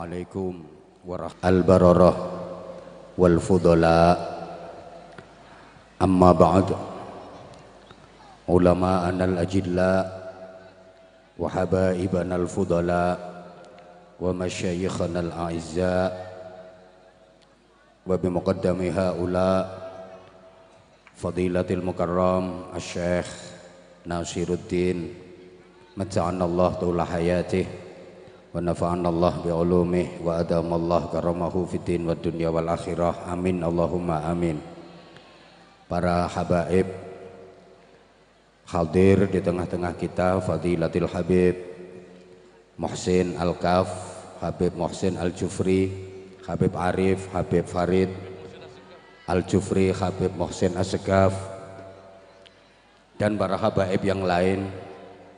عليكم ورحمة البررة والفضلاء أما بعد علماءنا الأجلاء وحبائبنا الفضلاء ومشايخنا الأعزاء وبمقدم هؤلاء فضيلة المكرم الشيخ ناصر الدين متعنا الله طول حياته ونفعنا الله بعلومه وأدام الله كرمه في الدين والدنيا والآخرة آمين اللهم آمين para habaib hadir di tengah-tengah kita Fadilatil Habib Muhsin Al-Kaf Habib Muhsin Al-Jufri Habib Arif Habib Farid Al-Jufri Habib Muhsin Asegaf dan para habaib yang lain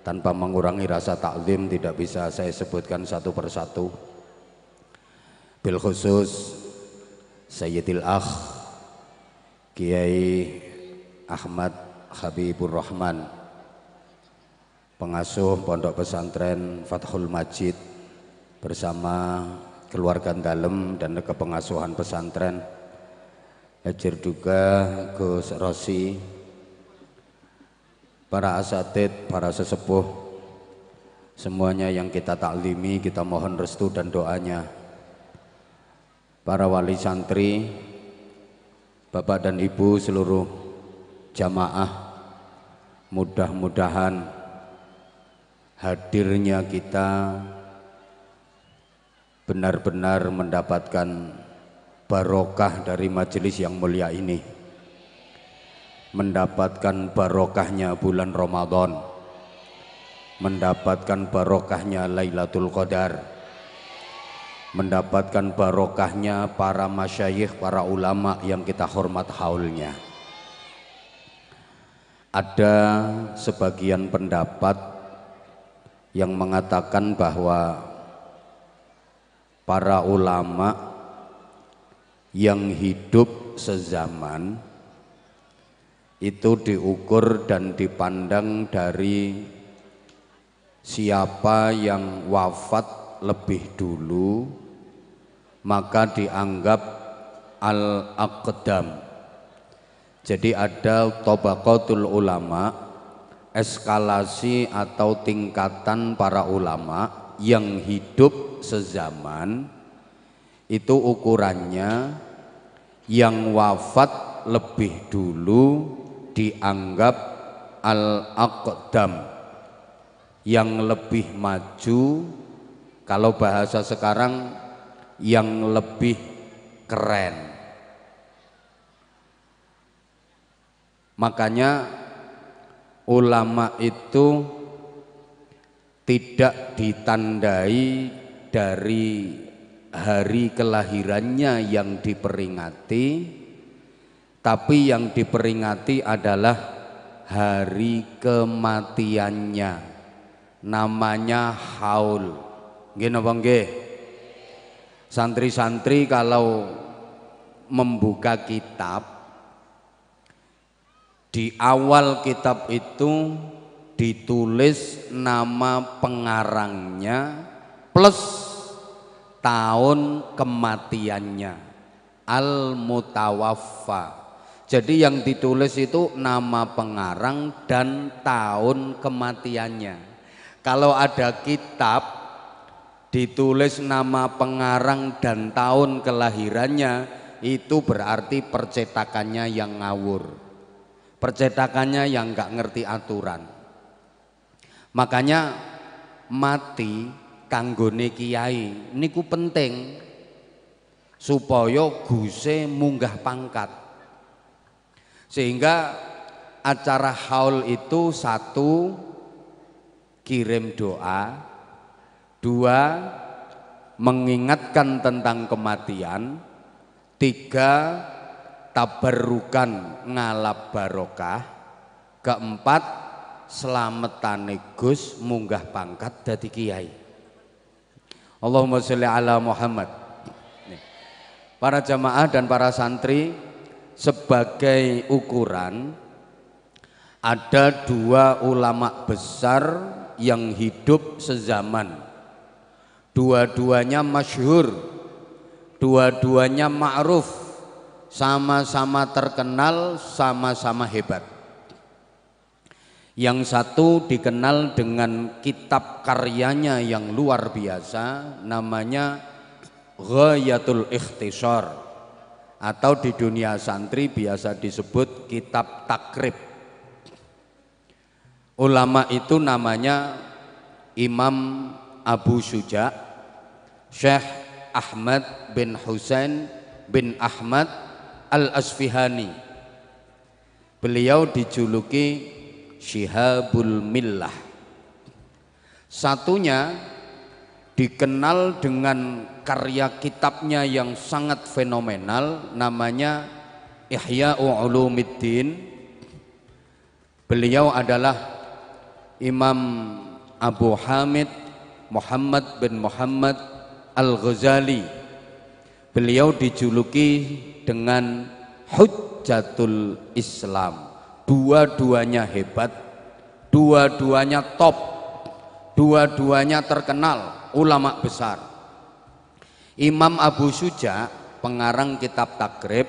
tanpa mengurangi rasa taklim tidak bisa saya sebutkan satu persatu bil khusus Sayyidil Akh Kiai Ahmad Habibur Rahman pengasuh pondok pesantren Fathul Majid bersama keluarga dalam dan kepengasuhan pesantren Hajar juga Gus Rosi para asatid, para sesepuh, semuanya yang kita taklimi, kita mohon restu dan doanya. Para wali santri, Bapak dan Ibu seluruh jamaah, mudah-mudahan hadirnya kita benar-benar mendapatkan barokah dari majelis yang mulia ini mendapatkan barokahnya bulan Ramadan mendapatkan barokahnya Lailatul Qadar mendapatkan barokahnya para masyayikh, para ulama yang kita hormat haulnya. Ada sebagian pendapat yang mengatakan bahwa para ulama yang hidup sezaman itu diukur dan dipandang dari siapa yang wafat lebih dulu maka dianggap al-aqdam jadi ada tobaqatul ulama eskalasi atau tingkatan para ulama yang hidup sezaman itu ukurannya yang wafat lebih dulu dianggap al-aqdam yang lebih maju kalau bahasa sekarang yang lebih keren makanya ulama itu tidak ditandai dari hari kelahirannya yang diperingati tapi yang diperingati adalah hari kematiannya namanya haul nggih santri-santri kalau membuka kitab di awal kitab itu ditulis nama pengarangnya plus tahun kematiannya al mutawaffa jadi yang ditulis itu nama pengarang dan tahun kematiannya. Kalau ada kitab ditulis nama pengarang dan tahun kelahirannya, itu berarti percetakannya yang ngawur. Percetakannya yang nggak ngerti aturan. Makanya mati kanggone kiai niku penting supaya guse munggah pangkat sehingga acara haul itu satu kirim doa, dua mengingatkan tentang kematian, tiga tabarukan ngalap barokah, keempat selametane Gus munggah pangkat dadi kiai. Allahumma sholli ala Muhammad. Para jamaah dan para santri sebagai ukuran ada dua ulama besar yang hidup sezaman dua-duanya masyhur dua-duanya ma'ruf sama-sama terkenal sama-sama hebat yang satu dikenal dengan kitab karyanya yang luar biasa namanya Ghayatul Ikhtisar atau di dunia santri biasa disebut kitab takrib. Ulama itu namanya Imam Abu Suja, Syekh Ahmad bin Husain bin Ahmad Al-Asfihani. Beliau dijuluki Syihabul Millah. Satunya dikenal dengan karya kitabnya yang sangat fenomenal namanya Ihya Ulumiddin beliau adalah Imam Abu Hamid Muhammad bin Muhammad Al-Ghazali beliau dijuluki dengan Hujjatul Islam dua-duanya hebat dua-duanya top dua-duanya terkenal ulama besar Imam Abu Suja pengarang kitab takrib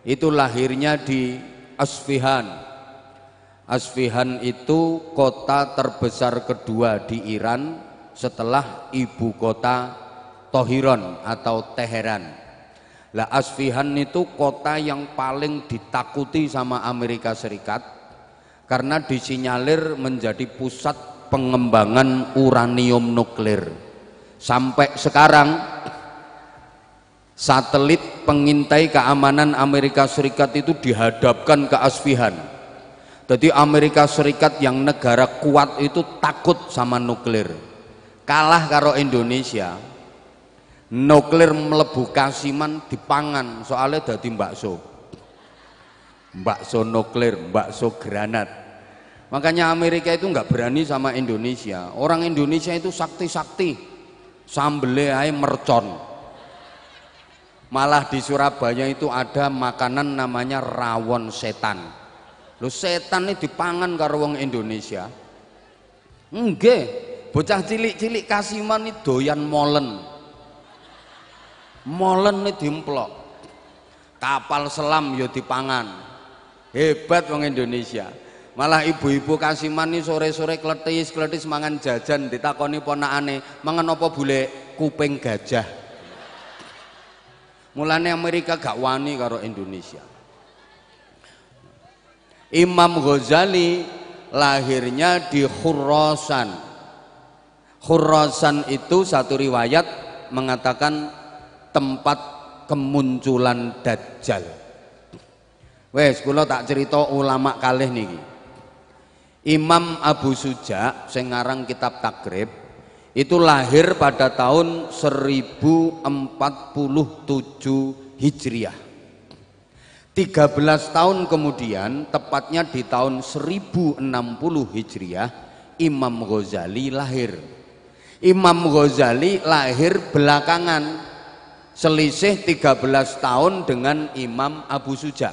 itu lahirnya di Asfihan Asfihan itu kota terbesar kedua di Iran setelah ibu kota Tohiron atau Teheran lah Asfihan itu kota yang paling ditakuti sama Amerika Serikat karena disinyalir menjadi pusat pengembangan uranium nuklir sampai sekarang satelit pengintai keamanan Amerika Serikat itu dihadapkan ke asfihan jadi Amerika Serikat yang negara kuat itu takut sama nuklir kalah karo Indonesia nuklir melebu kasiman dipangan soalnya dadi bakso bakso nuklir bakso granat makanya Amerika itu nggak berani sama Indonesia orang Indonesia itu sakti-sakti sambelai mercon Malah di Surabaya itu ada makanan namanya rawon setan. Lu setan ini dipangan karo ruang Indonesia. Enggak, bocah cilik-cilik kasiman ini doyan molen. Molen ini diemplok. Kapal selam yo ya dipangan. Hebat wong Indonesia. Malah ibu-ibu kasiman ini sore-sore kletis-kletis mangan jajan ditakoni ponakane, mangan apa bule kuping gajah. Mulanya Amerika gak wani karo Indonesia Imam Ghazali lahirnya di Khurasan Khurasan itu satu riwayat mengatakan tempat kemunculan Dajjal wes kula tak cerita ulama kalih niki Imam Abu Suja sing ngarang kitab Takrib itu lahir pada tahun 1047 Hijriah 13 tahun kemudian tepatnya di tahun 1060 Hijriah Imam Ghazali lahir Imam Ghazali lahir belakangan selisih 13 tahun dengan Imam Abu Suja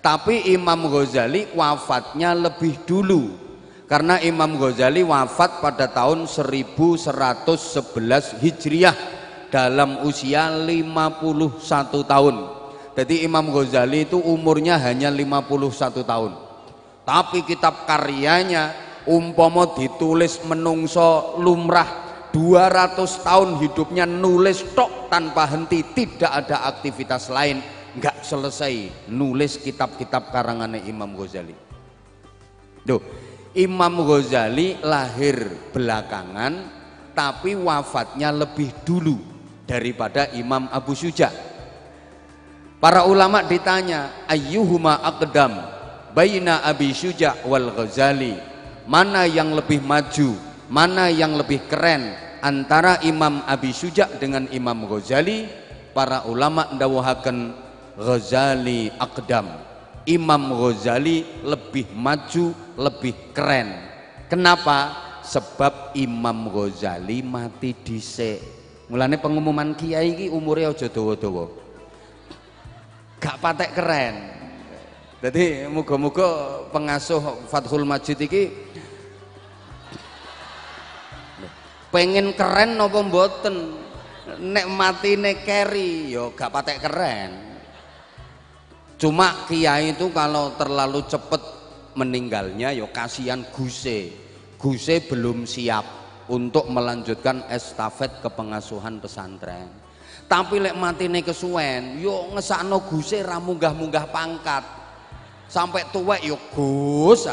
tapi Imam Ghazali wafatnya lebih dulu karena Imam Ghazali wafat pada tahun 1111 Hijriah dalam usia 51 tahun. Jadi Imam Ghazali itu umurnya hanya 51 tahun. Tapi kitab karyanya umpomo ditulis menungso lumrah 200 tahun hidupnya nulis tok tanpa henti tidak ada aktivitas lain nggak selesai nulis kitab-kitab karangannya Imam Ghazali Duh, Imam Ghazali lahir belakangan tapi wafatnya lebih dulu daripada Imam Abu Suja. Para ulama ditanya, ayyuhuma akdam, baina Abi Suja wal Ghazali? Mana yang lebih maju? Mana yang lebih keren antara Imam Abi Suja dengan Imam Ghazali? Para ulama ndawahaken Ghazali akdam. Imam Ghazali lebih maju, lebih keren. Kenapa? Sebab Imam Ghazali mati di dhisik. Mulane pengumuman kiai iki umure aja dawa-dawa. Gak patek keren. Jadi moga moga pengasuh Fathul Majid iki pengen keren apa mboten? Nek matine keri ya gak patek keren. Cuma kiai itu kalau terlalu cepet meninggalnya ya kasihan Guse. Guse belum siap untuk melanjutkan estafet ke pengasuhan pesantren. Tapi lek mati matine kesuwen, yuk ngesakno Guse ramunggah munggah pangkat. Sampai tua, yuk Gus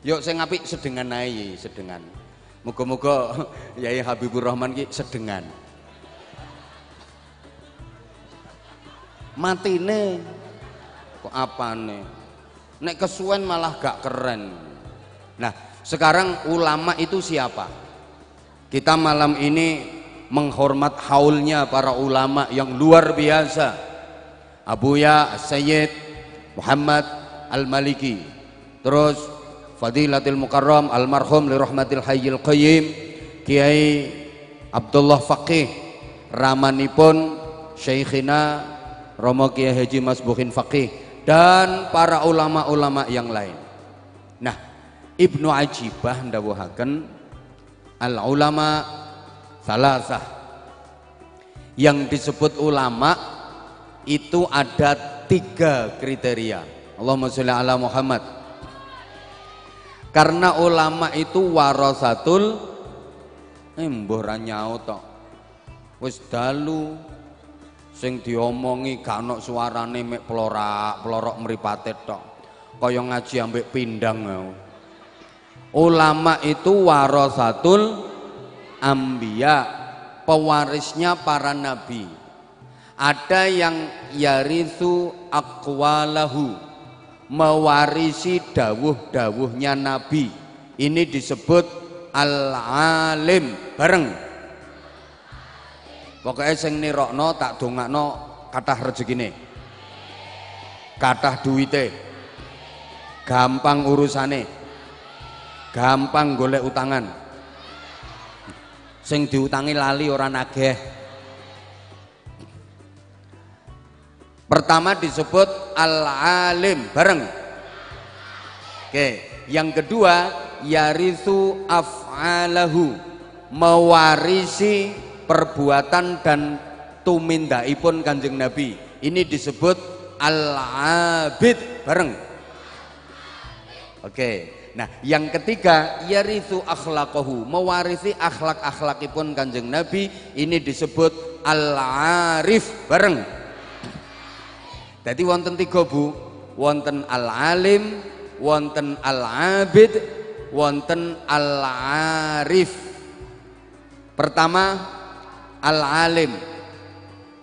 yuk saya ngapik sedengan naik sedengan. Muga-muga Yai Habibur Rahman ki sedengan. mati matine kok apa nih nek kesuwen malah gak keren nah sekarang ulama itu siapa kita malam ini menghormat haulnya para ulama yang luar biasa Abuya Sayyid Muhammad Al-Maliki terus Fadilatil Mukarram Almarhum li hayyil qayyim Kiai Abdullah Faqih Ramanipun Syekhina Romo Kiai Haji Mas Bukhin Faqih dan para ulama-ulama yang lain. Nah, Ibnu Ajibah ndawuhaken al ulama salasah yang disebut ulama itu ada tiga kriteria Allahumma sholli ala Muhammad karena ulama itu warasatul embuh eh, ra ranyaut tok wis dalu sing diomongi gak ana suarane mek plorak-plorok mripate tok kaya ngaji ambek pindang ya. ulama itu warasatul ambiya pewarisnya para nabi ada yang yarisu akwalahu mewarisi dawuh-dawuhnya nabi ini disebut al-alim bareng Pokoknya sing nirokno tak dongakno kathah rezekine. Kathah duwite. Gampang urusane. Gampang golek utangan. Sing diutangi lali ora nageh. Pertama disebut al-alim bareng. Oke, yang kedua yarisu af'alahu mewarisi perbuatan dan pun Kanjeng Nabi. Ini disebut al-abid bareng. Oke. Okay. Nah, yang ketiga yarithu akhlakohu mewarisi akhlak-akhlakipun Kanjeng Nabi, ini disebut al-arif bareng. Jadi wonten tiga Bu, wonten al-alim, wonten al-abid, wonten al-arif. Pertama al-alim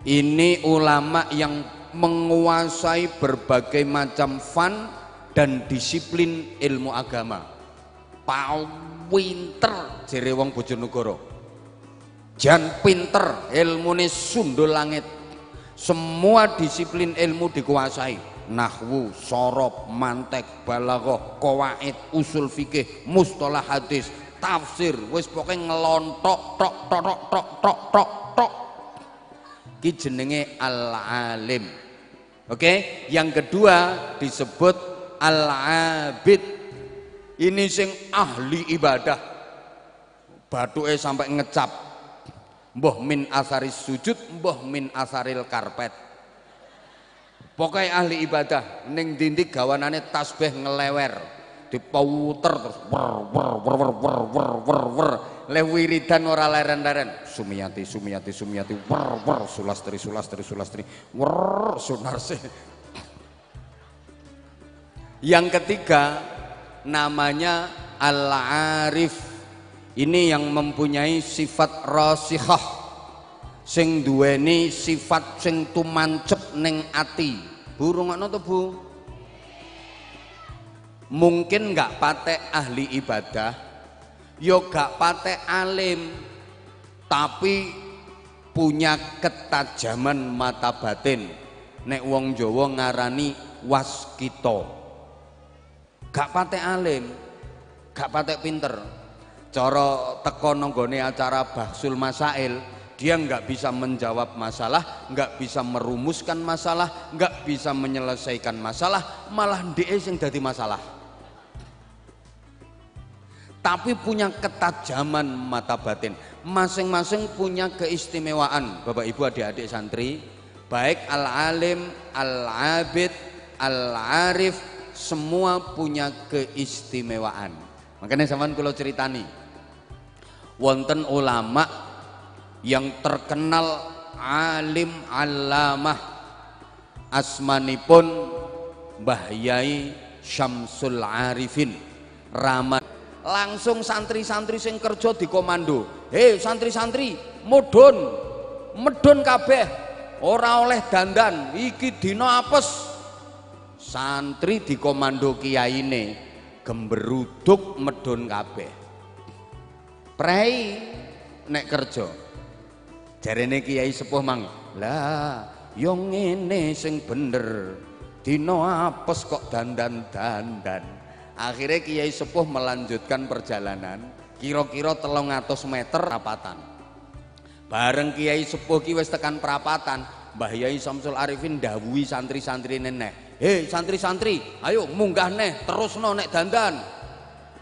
ini ulama yang menguasai berbagai macam fan dan disiplin ilmu agama pinter jere wong bojonegoro jan pinter ilmu sundul langit semua disiplin ilmu dikuasai nahwu, sorob, mantek, Balagoh, qawaid, usul fikih, mustalah hadis, tafsir wis pokoke ngelontok tok tok tok tok tok tok tok iki jenenge al alim oke yang kedua disebut al abid ini sing ahli ibadah batuke sampai ngecap mbah min asari sujud mbah min asaril karpet pokoknya ahli ibadah ning dinding gawanane tasbih ngelewer dipouter terus wer wer wer wer wer wer wer wer leh wiridan ora leren-leren Sumiyati Sumiyati Sumiyati wer wer Sulastri Sulastri Sulastri wer Sunarsi yang ketiga namanya Al-Arif ini yang mempunyai sifat rasikhah sing duweni sifat sing tumancep ning ati burung ngono to Bu mungkin nggak patek ahli ibadah yo ya gak patek alim tapi punya ketajaman mata batin nek wong jowo ngarani waskito gak patek alim gak patek pinter Coro teko nonggone acara bahsul masail dia nggak bisa menjawab masalah, nggak bisa merumuskan masalah, nggak bisa menyelesaikan masalah, malah dia yang jadi masalah tapi punya ketajaman mata batin masing-masing punya keistimewaan Bapak Ibu adik-adik santri baik al-alim al-abid al-arif semua punya keistimewaan makanya zaman kalau ceritani wonten ulama yang terkenal alim alamah asmani pun, Yai Syamsul Arifin Ramad langsung santri-santri sing kerja dikomando hei santri-santri mudun medhun kabeh ora oleh dandan iki dino apes santri dikomando ini gemberuduk medhun kabeh prei nek kerja jarene kiai sepuh mang lah yo ini sing bener dino apes kok dandan-dandan akhirnya Kiai Sepuh melanjutkan perjalanan kira-kira telung meter perapatan bareng Kiai Sepuh ki tekan perapatan Mbah Yai Samsul Arifin dawuhi santri-santri nenek. hei santri-santri ayo munggah neh terus no nek dandan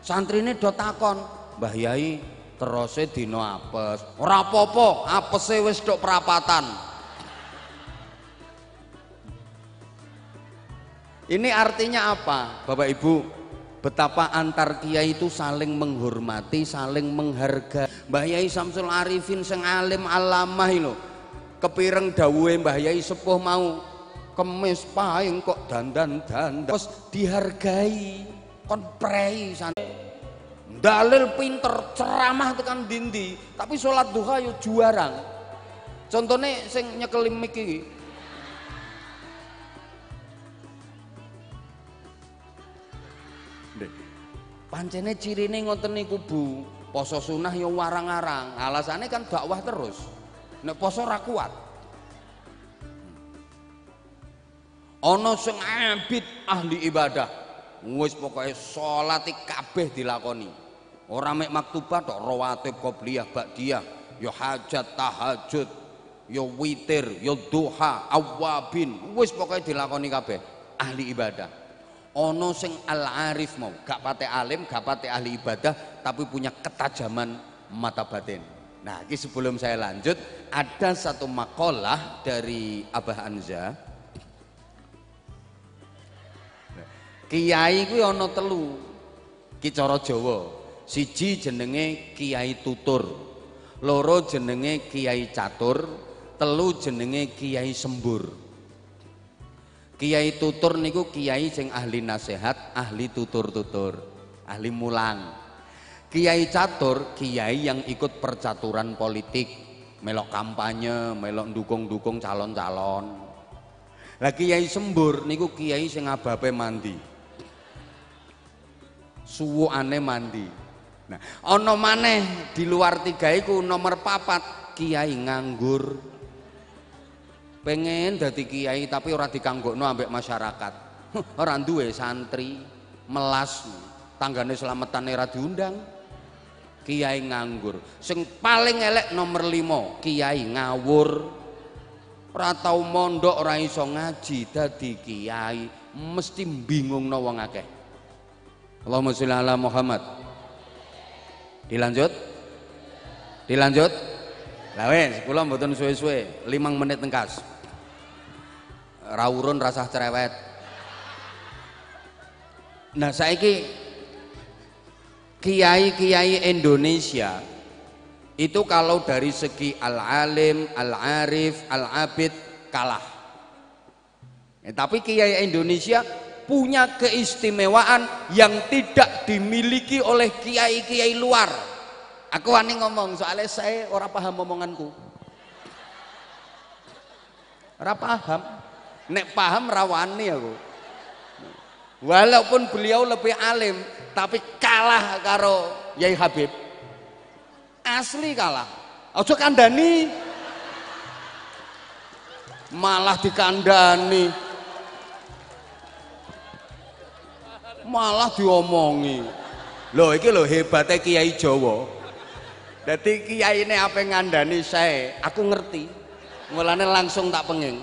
santri ini do takon Mbah Yai terusnya dino apes ora apa-apa apese wis dok perapatan Ini artinya apa, Bapak Ibu? betapa antar kiai itu saling menghormati, saling menghargai. Mbah Yai Samsul Arifin sing alim alamah lho. Kepireng dawuhe Mbah Yai sepuh mau kemis paing kok dandan dandan terus dihargai kon prei dalil pinter ceramah tekan dindi tapi sholat duha yo juarang contohnya sing nyekelim iki Pancene cirine ngoten niku Bu. Poso sunah yo warang-arang. Alasannya kan dakwah terus. Nek poso ra kuat. sing abid ahli ibadah. Wis pokoke salat kabeh dilakoni. Ora mek maktubah tok rawatib qobliyah ba'diyah, yo hajat tahajud, yo witir, yo duha, awabin, wis pokoke dilakoni kabeh ahli ibadah ono sing al arif mau gak pate alim gak pate ahli ibadah tapi punya ketajaman mata batin nah ini sebelum saya lanjut ada satu makalah dari Abah Anza Kiai ku ono telu ki Coro Jowo, siji jenenge Kiai Tutur loro jenenge Kiai Catur telu jenenge Kiai Sembur Kiai tutur niku kiai sing ahli nasihat, ahli tutur-tutur, ahli mulang. Kiai catur, kiai yang ikut percaturan politik, melok kampanye, melok dukung-dukung calon-calon. Lah kiai sembur niku kiai sing abape mandi. Suwukane mandi. Nah, ana maneh di luar tiga iku nomor papat kiai nganggur pengen dadi kiai tapi ora dikanggokno ambek masyarakat orang duwe santri melas tanggane selamatan ora diundang kiai nganggur sing paling elek nomor limo kiai ngawur ora tau mondok ora iso ngaji dadi kiai mesti bingung wong akeh Allahumma sholli ala Muhammad dilanjut dilanjut lawes pulang kula mboten suwe-suwe 5 menit tengkas Rawurun rasa cerewet. Nah saiki kiai-kiai Indonesia itu kalau dari segi al-alim, al-arif, al-abid kalah. Ya, tapi kiai Indonesia punya keistimewaan yang tidak dimiliki oleh kiai-kiai luar. Aku wani ngomong soalnya saya orang paham omonganku. Orang paham. Nek paham rawani aku. Walaupun beliau lebih alim, tapi kalah karo Yai Habib. Asli kalah. Ojo kandani. Malah dikandani. Malah diomongi. Loh iki lho hebatnya Kiai Jawa. Dadi kiyaine ape ngandani saya, aku ngerti. Mulane langsung tak pengen.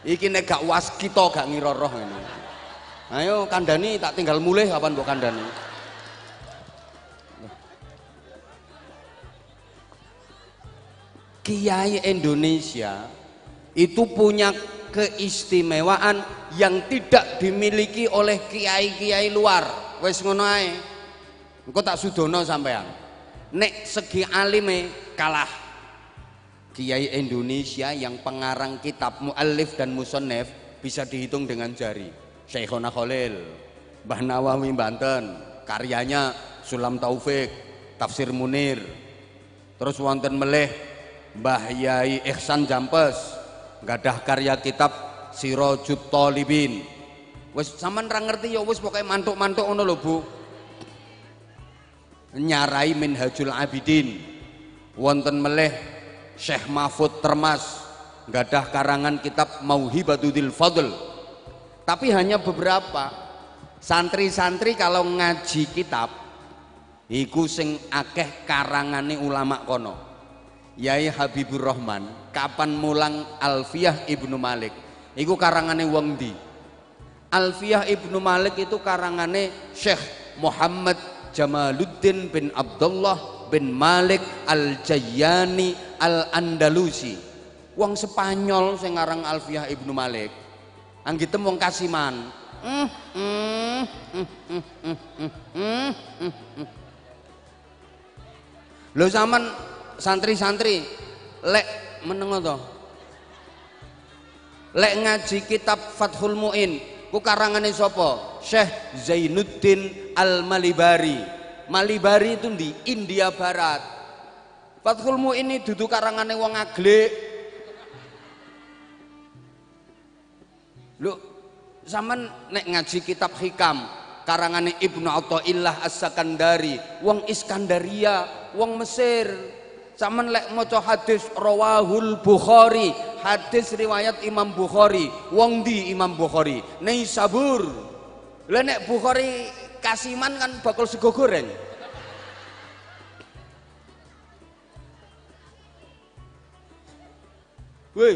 Iki nek gak was kita gak ngira roh ini. Ayo kandani tak tinggal mulai kapan bu kandani. Kiai Indonesia itu punya keistimewaan yang tidak dimiliki oleh kiai-kiai luar. Wes ngono ae. Engko tak sudono sampean. Nek segi alime kalah kiai Indonesia yang pengarang kitab Mu'alif dan Musonef bisa dihitung dengan jari Syekhona Khalil Mbah Nawawi Banten karyanya Sulam Taufik Tafsir Munir terus wonten meleh Mbah Yai Ihsan Jampes gadah karya kitab Sirojut Talibin wis sampean ra ngerti ya wis pokoke mantuk-mantuk ngono lho Bu nyarai Minhajul Abidin wonten meleh Syekh Mahfud Termas gadah karangan kitab Mauhibatudil Fadl tapi hanya beberapa santri-santri kalau ngaji kitab iku sing akeh karangane ulama kono Yai Habibur Rahman kapan mulang Alfiah Ibnu Malik iku karangane wong di Alfiyah Ibnu Malik itu karangane Syekh Muhammad Jamaluddin bin Abdullah bin Malik al jayani Al-Andalusi. Wong Spanyol sing ngarang Alfiah Ibnu Malik. mau wong Kasiman. Mm, mm, mm, Lho zaman santri-santri lek meneng to. Lek ngaji kitab Fathul Muin, ku karangane sapa? Syekh Zainuddin Al-Malibari. Malibari itu di India Barat Patulmu ini duduk karangane wong aglik Lu zaman nek ngaji kitab hikam karangane Ibnu Athaillah As-Sakandari Wang Iskandaria Wang Mesir Zaman lek maca hadis rawahul Bukhari, hadis riwayat Imam Bukhari. Wang di Imam Bukhari? Naisabur. sabur, nek Bukhari kasiman kan bakul sego goreng woi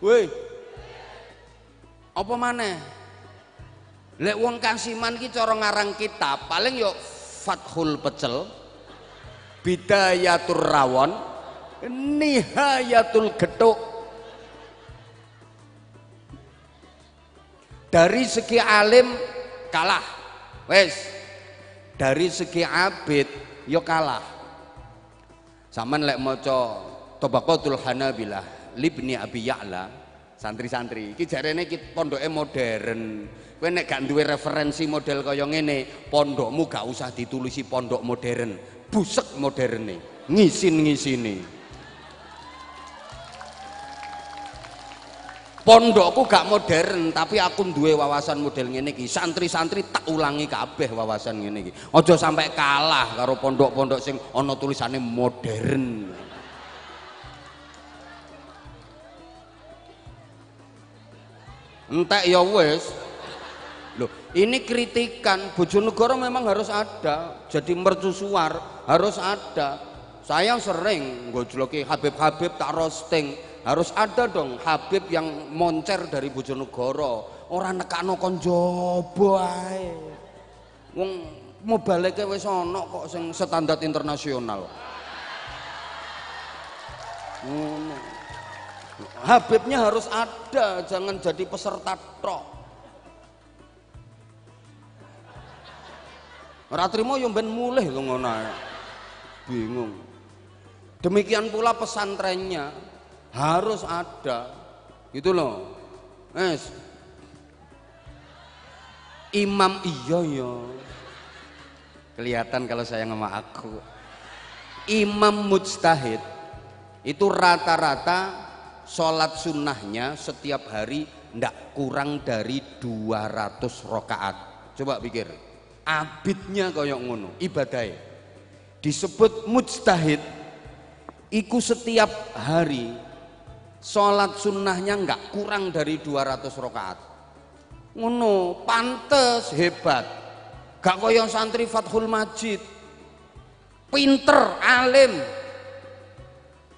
woi apa mana? lek wong kasiman ki cara ngarang kita paling yuk Fathul Pecel Bidayatul Rawon Nihayatul Getuk dari segi alim kalah. Wes. Dari segi abid yo kalah. Saman lek maca Tabaqatul Hanabilah Libni Abi Ya'la santri-santri iki jarene iki pondoke modern. Kowe nek gak duwe referensi model kaya ngene, pondokmu gak usah ditulisi pondok modern, busek moderne, ngisin-ngisini. pondokku gak modern tapi aku duwe wawasan model ngene iki santri-santri tak ulangi kabeh wawasan ngene iki aja sampai kalah karo pondok-pondok sing ana tulisannya modern entek ya wis loh ini kritikan Bojonegoro memang harus ada jadi mercusuar harus ada saya sering gojloki Habib-Habib tak roasting harus ada dong Habib yang moncer dari Bojonegoro orang nekano kon wong mau balik ke Wesono kok sing standar internasional Habibnya harus ada jangan jadi peserta tok Ratrimo yang ben mulih lu ngono bingung demikian pula pesantrennya harus ada gitu loh es imam iya ya kelihatan kalau saya sama aku imam mujtahid itu rata-rata sholat sunnahnya setiap hari ndak kurang dari 200 rokaat coba pikir abidnya koyok ngono ibadai disebut mujtahid iku setiap hari Sholat sunnahnya nggak kurang dari 200 rakaat. Ngono, pantes hebat. Gak koyo santri Fathul Majid. Pinter, alim.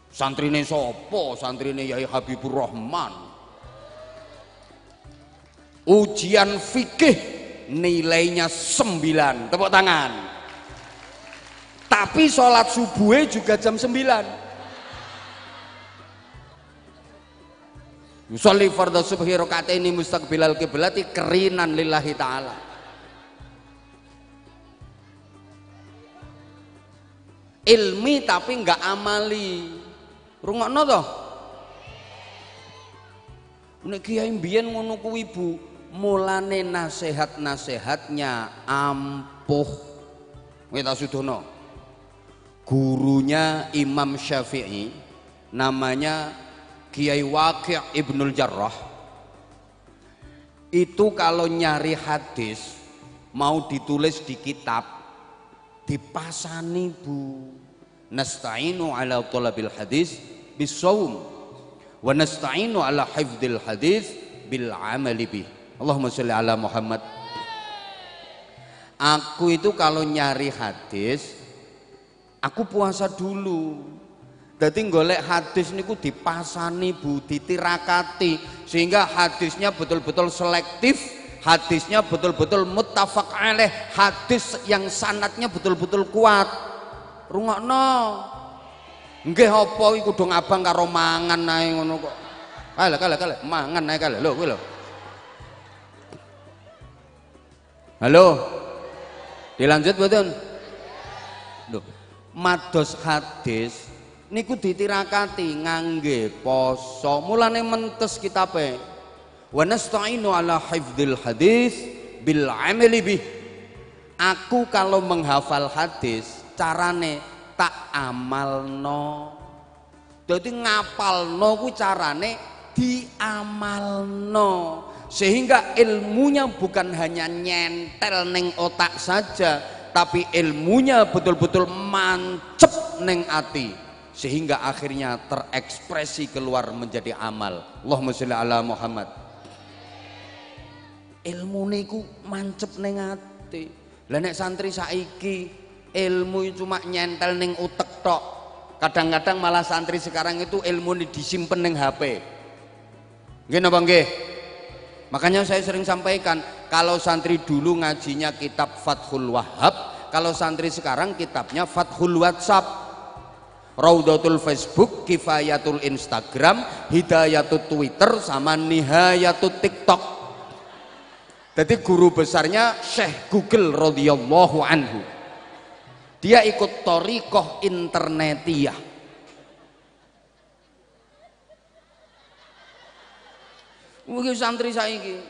Santrine sopo, santrine Yai Habibur Rahman. Ujian fikih nilainya 9. Tepuk tangan. Tapi sholat subuhnya juga jam 9 Yusolli fardhu subhi ini mustaqbilal kiblati kerinan lillahi taala. Ilmi tapi enggak amali. Rungokno to? Nek kiai mbiyen ngono kuwi Bu, mulane nasihat nasehatnya ampuh. Wita Sudono. Gurunya Imam Syafi'i namanya Kiai Waqi' Ibnul Jarrah itu kalau nyari hadis mau ditulis di kitab dipasani Bu nasta'inu ala talabil hadis bisawm wa nasta'inu ala hifdzil hadis bil amali bih Allahumma sholli ala Muhammad Aku itu kalau nyari hadis aku puasa dulu jadi golek hadis niku dipasani Bu, ditirakati sehingga hadisnya betul-betul selektif, hadisnya betul-betul mutafak alaih, hadis yang sanatnya betul-betul kuat. no, Nggih apa iku dong abang karo mangan nae ngono kok. Kale kale kale mangan nae kale lho kuwi lho. Halo. Dilanjut mboten? Lho, mados hadis niku ditirakati ngangge poso mulane mentes kitabe wa nasta'inu ala hifdzil hadis bil amali bih aku kalau menghafal hadis carane tak amalno jadi ngapalno ku carane diamalno sehingga ilmunya bukan hanya nyentel neng otak saja tapi ilmunya betul-betul mancep neng ati sehingga akhirnya terekspresi keluar menjadi amal Allah sholli ala Muhammad ilmu niku mancep nengati, ati santri saiki ilmu cuma nyentel ning utek tok kadang-kadang malah santri sekarang itu ilmu ini disimpan neng HP nggih napa Makanya saya sering sampaikan, kalau santri dulu ngajinya kitab Fathul Wahab, kalau santri sekarang kitabnya Fathul WhatsApp. Raudatul Facebook, Kifayatul Instagram, Hidayatul Twitter, sama Nihayatul TikTok. Jadi guru besarnya Syekh Google radhiyallahu anhu. Dia ikut torikoh Internetiah. Mungkin santri saya ini,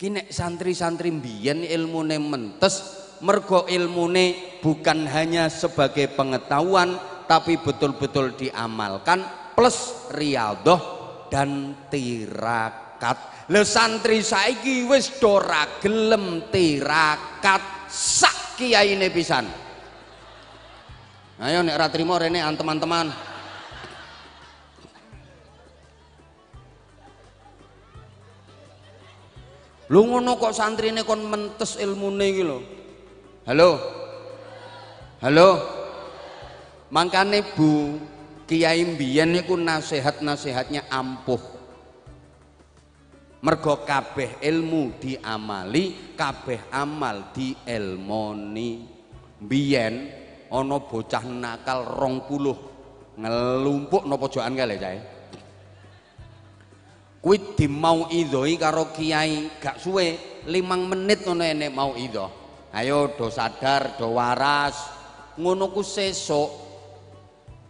kini santri-santri mbiyen ilmu mentes mergo ilmu bukan hanya sebagai pengetahuan tapi betul-betul diamalkan plus riadoh dan tirakat le santri saiki wis dora gelem tirakat sak kiyaine pisan ayo nek ratrimo trimo rene teman-teman Lu ngono kok santrine kon mentes ilmu iki lho. Halo. Halo? Makanya Bu Kiai Mbiyen niku nasihat-nasihatnya ampuh. Mergo kabeh ilmu diamali, kabeh amal dielmoni. Mbiyen ana bocah nakal rong puluh ngelumpuk napa jokan kali cah. Kuwi dimauidhoi karo kiai gak suwe, limang menit ngono mau idoh. Ayo do sadar, do waras, ngono ku sesuk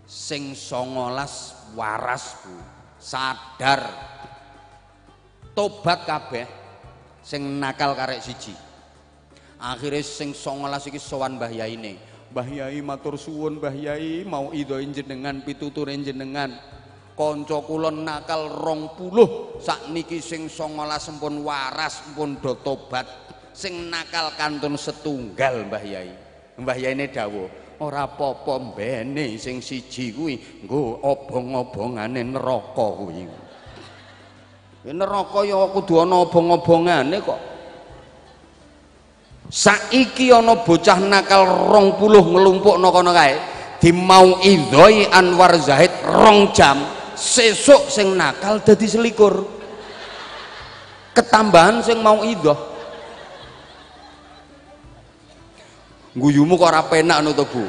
sing songolas waras Bu sadar tobat kabeh sing nakal karek siji akhirnya sing songolas iki sowan Mbah Yaine Mbah Yai matur suwun Mbah Yai mau idho jenengan pitutur jenengan konco kulon nakal 20 niki sing songolas sampun waras pun do tobat sing nakal kantun setunggal Mbah Yai Mbah Yaine dawuh, ora apa-apa mbene sing siji kuwi nggo obong-obongane neraka kuwi. Ya neraka ya kudu ana obong-obongane kok. Saiki ana bocah nakal 20 nglumpuk kono kae dimau idhoi Anwar Zahid rong jam sesuk sing nakal dadi selikur ketambahan sing mau idoh guyumu kok ora penak ngono to Bu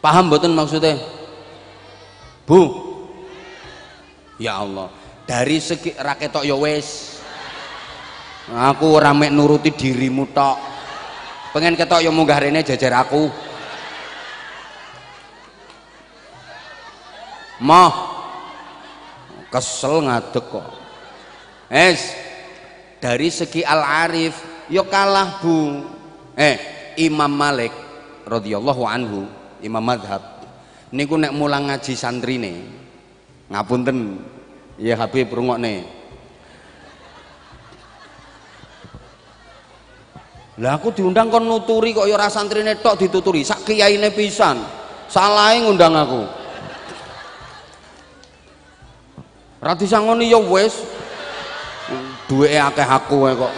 paham mboten maksudnya Bu ya Allah dari segi raketok ya wis aku ora nuruti dirimu tok pengen ketok ya munggah rene jajar aku mah kesel ngadek kok es dari segi al arif ya kalah bu eh Imam Malik radhiyallahu anhu Imam Madhab niku nek mulang ngaji santri nih, ngapunten ya Habib nih. lah aku diundang kon nuturi kok ya ora santrine tok dituturi sak kiai pisan salah ngundang aku Rati sangoni ya wis duwe akeh aku kok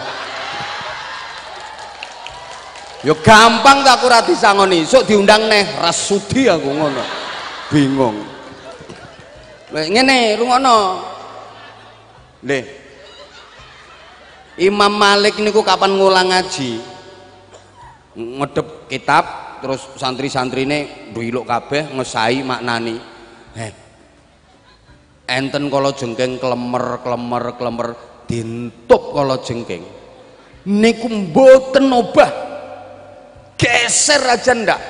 ya gampang tak aku rati sangon isuk diundang neh rasudi aku ngono bingung ngene ngono deh Imam Malik niku kapan ngulang ngaji ngedep kitab terus santri-santrine duiluk kabeh ngesai maknani heh enten kalau jengking klemmer klemmer klemmer dintup kalau jengking niku mboten obah geser aja ndak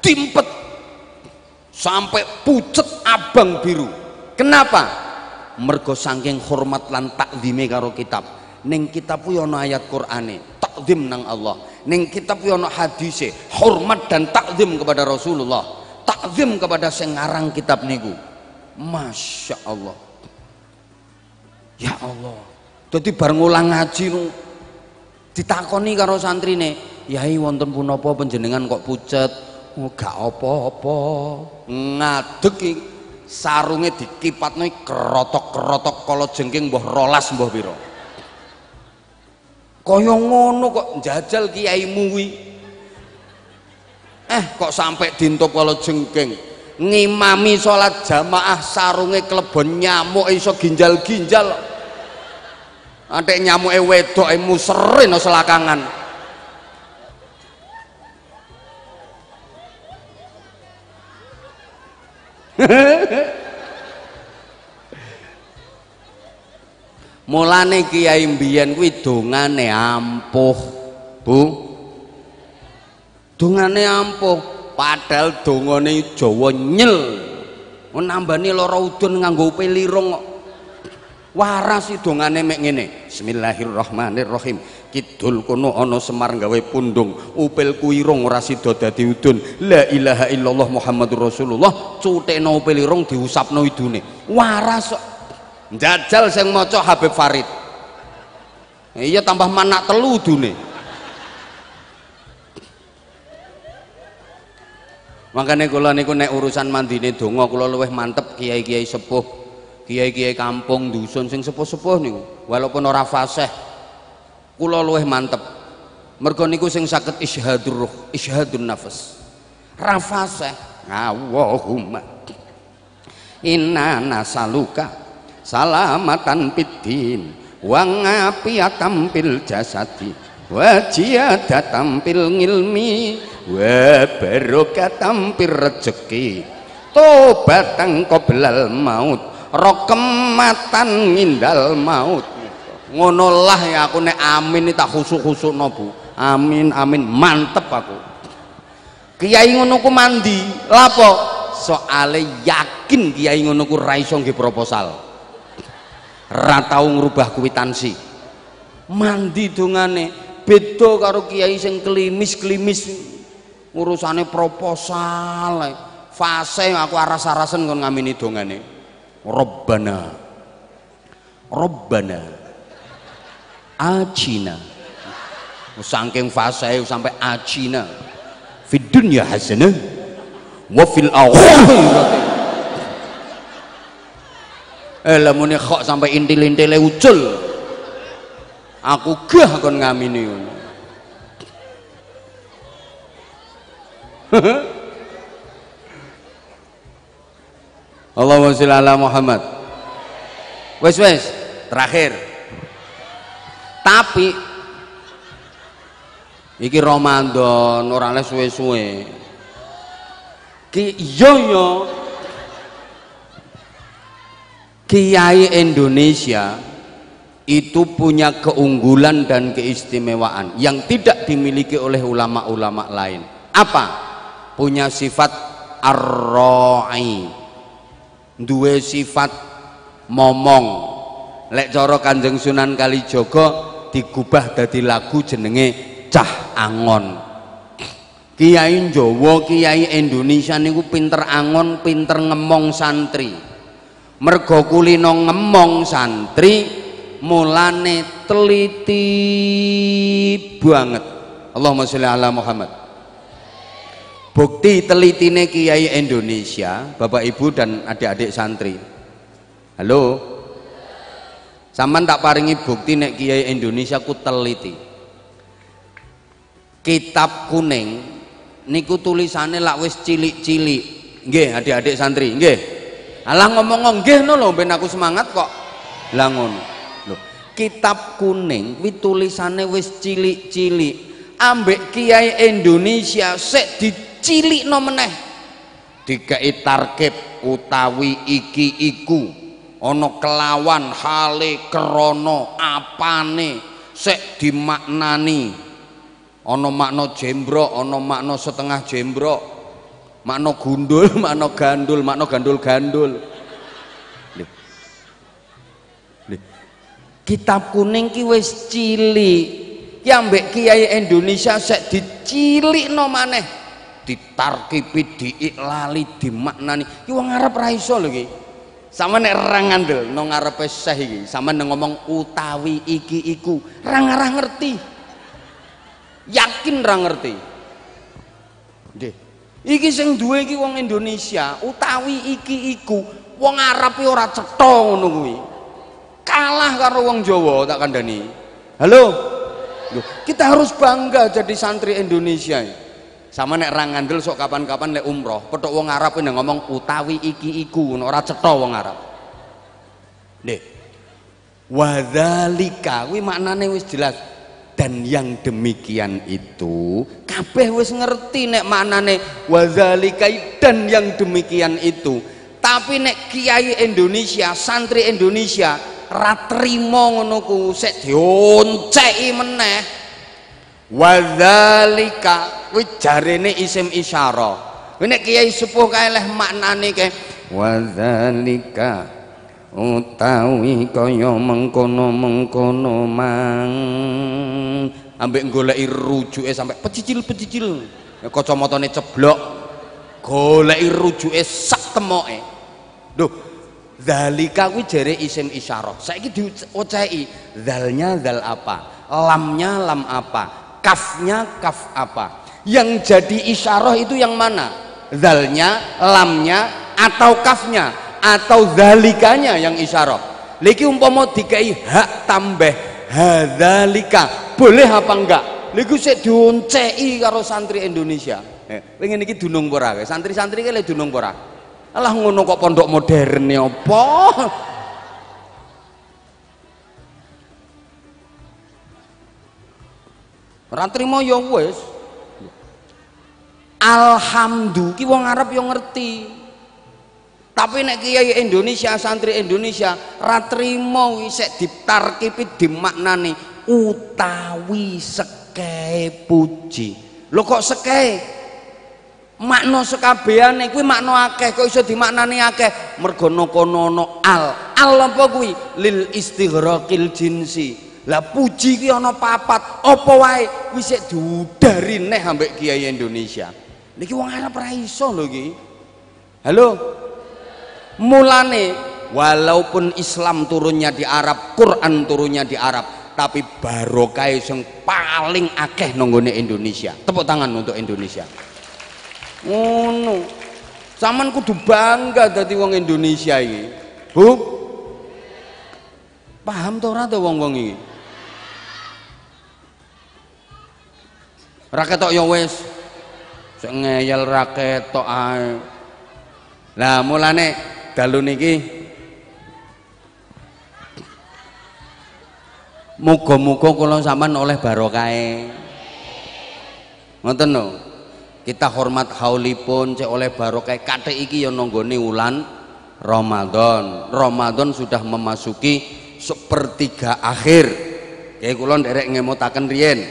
timpet sampai pucet abang biru kenapa mergo saking hormat lan takzime karo kitab ning kitab kuwi ana ayat Qur'ane takzim nang Allah ning kitab kuwi ana hadise hormat dan takzim kepada Rasulullah takzim kepada sing ngarang kitab niku Masya Allah ya Allah jadi bareng ngulang ngaji ditakoni karo santrine yai wonten punapa penjenengan kok pucet oh, gak apa-apa ngadeg sarunge dikipatno kerotok-kerotok kala jengking mbah rolas mbah pira kaya ngono kok jajal kiaimu muwi, eh kok sampai dinto kalau jengking ngimami salat jamaah sarunge klebon nyamuk iso ginjal-ginjal antek nyamuke wedoke musere no selakangan mulane kiai mbiyen kuwi dongane ampuh Bu dongane ampuh padahal dongane Jawa nyel nambani lara udun nganggo pelirung kok waras dongane mek ngene bismillahirrahmanirrahim kidul kono ana semar gawe pundung upil ku irung ora sida dadi udun la ilaha illallah muhammadur rasulullah cutekno upil irung diusapno idune waras njajal sing maca Habib Farid iya tambah manak telu udune makanya kalau niku nek urusan mandine donga kula luwih mantep kiai-kiai sepuh kiai-kiai kampung dusun sing sepuh-sepuh niku walaupun ora fasih kula luweh mantep mergo niku sing saged ishadur ruh ishadun nafas ra fasih Allahumma inna nasaluka salamatan fiddin wa ngapiatam tampil jasadi wa jiadatam tampil ilmi wa tampil fil rezeki tobatang qoblal maut rokematan ngindal maut ngono lah ya aku nek amin tak khusuk-khusuk nobu amin amin mantep aku kiai ngono ku mandi lapo soale yakin kiai ngono ku ra proposal ratau ngubah ngrubah kuitansi mandi dongane beda karo kiai sing klimis-klimis urusane proposal fase aku aras arasan kon ngamini dongane Robana, Robana, acina sangking fasih sampai acina fi dunya hasanah wa fil akhirati eh lamune kok sampai intil-intile ucul aku gah kon ngamini ngono Allahumma sholli ala Muhammad wes wes terakhir tapi iki Ramadan ora le suwe-suwe ki yo yo kiai Indonesia itu punya keunggulan dan keistimewaan yang tidak dimiliki oleh ulama-ulama lain apa punya sifat ar-ra'i duwe sifat momong lek cara Kanjeng Sunan kalijogo digubah dadi lagu jenenge Cah Angon Kiai jowo Kiai Indonesia niku pinter angon, pinter ngemong santri. Mergo kulino ngemong santri mulane teliti banget. Allahumma sholli ala Muhammad bukti teliti telitine kiai Indonesia bapak ibu dan adik-adik santri halo Saman tak paringi bukti nek kiai Indonesia ku teliti kitab kuning niku tulisannya lak wis cilik-cilik nggih adik-adik santri nggih alah ngomong nggih no lho ben aku semangat kok lah ngono kitab kuning kuwi tulisannya wis cilik-cilik ambek kiai Indonesia set di cilik no meneh dikai tarkib utawi iki iku ono kelawan hale krana apane Sek dimaknani ono makna jembro ono makna setengah jembro, makna gundul makna gandul makna gandul-gandul kitab kuning ki wis cilik ki ya ambek kiai Indonesia sik dicilikno maneh ditarkipi diiklali dimaknani iki wong Arab ra iso lho sama nek ra ngandel nang ngarepe Syekh iki sama nek ngomong utawi iki iku ra ngarah ngerti yakin ra ngerti nggih iki sing duwe iki wong Indonesia utawi iki iku wong Arab ora cetha ngono kuwi kalah karo wong Jawa tak kandhani halo kita harus bangga jadi santri Indonesia ini sama nek ra ngandel sok kapan-kapan lek umroh petok wong Arab ini ngomong utawi iki iku ora cetha wong Arab nggih wadzalika kuwi maknane wis jelas dan yang demikian itu kabeh wis ngerti nek maknane wadzalika dan yang demikian itu tapi nek kiai Indonesia santri Indonesia ra trimo ngono ku sik dionceki meneh wadzalika kuwi jarene isim isyara kuwi nek kiai sepuh kae leh maknane kae wadzalika utawi kaya mengkono-mengkono mang ambek goleki rujuke sampai pecicil-pecicil ya kacamatane ceblok goleki rujuke sak temoke Duh, Zalika kuwi isem isim isyarah. Saiki diocehi zalnya zal apa? Lamnya lam apa? kafnya kaf apa yang jadi isyarah itu yang mana zalnya lamnya atau kafnya atau zalikanya yang isyarah lagi umpama dikai hak tambah hadalika boleh apa enggak lagi saya diuncei karo santri Indonesia eh, ini dunung pora santri-santri kalian dunung pora alah ngono kok pondok modern ya apa Ratri trimo ya wis. Alhamdu ki wong Arab yo ya ngerti. Tapi nek kiai Indonesia, santri Indonesia ratri trimo isek ditarkipi dimaknani utawi sekeh puji. Lho kok sekeh? makna sekabehane kuwi makna akeh kok iso dimaknani akeh mergo kono al al apa kuwi lil istighraqil jinsi lah puji ki ana papat apa wae wis sik diudari neh ambek kiai Indonesia niki wong Arab ra iso lho iki halo mulane walaupun Islam turunnya di Arab Quran turunnya di Arab tapi barokah yang paling akeh nonggone Indonesia tepuk tangan untuk Indonesia ngono oh, Saman kudu bangga dadi wong Indonesia iki Bu paham to ora to wong-wong iki raketok ya wis sing ngeyel raketok ae lah mulane dalu niki muga-muga kula saman oleh barokai e. ngoten no kita hormat haulipun cek oleh barokai e. kata iki ya nonggone wulan Ramadan Ramadan sudah memasuki sepertiga akhir kayak kulon derek ngemotakan rien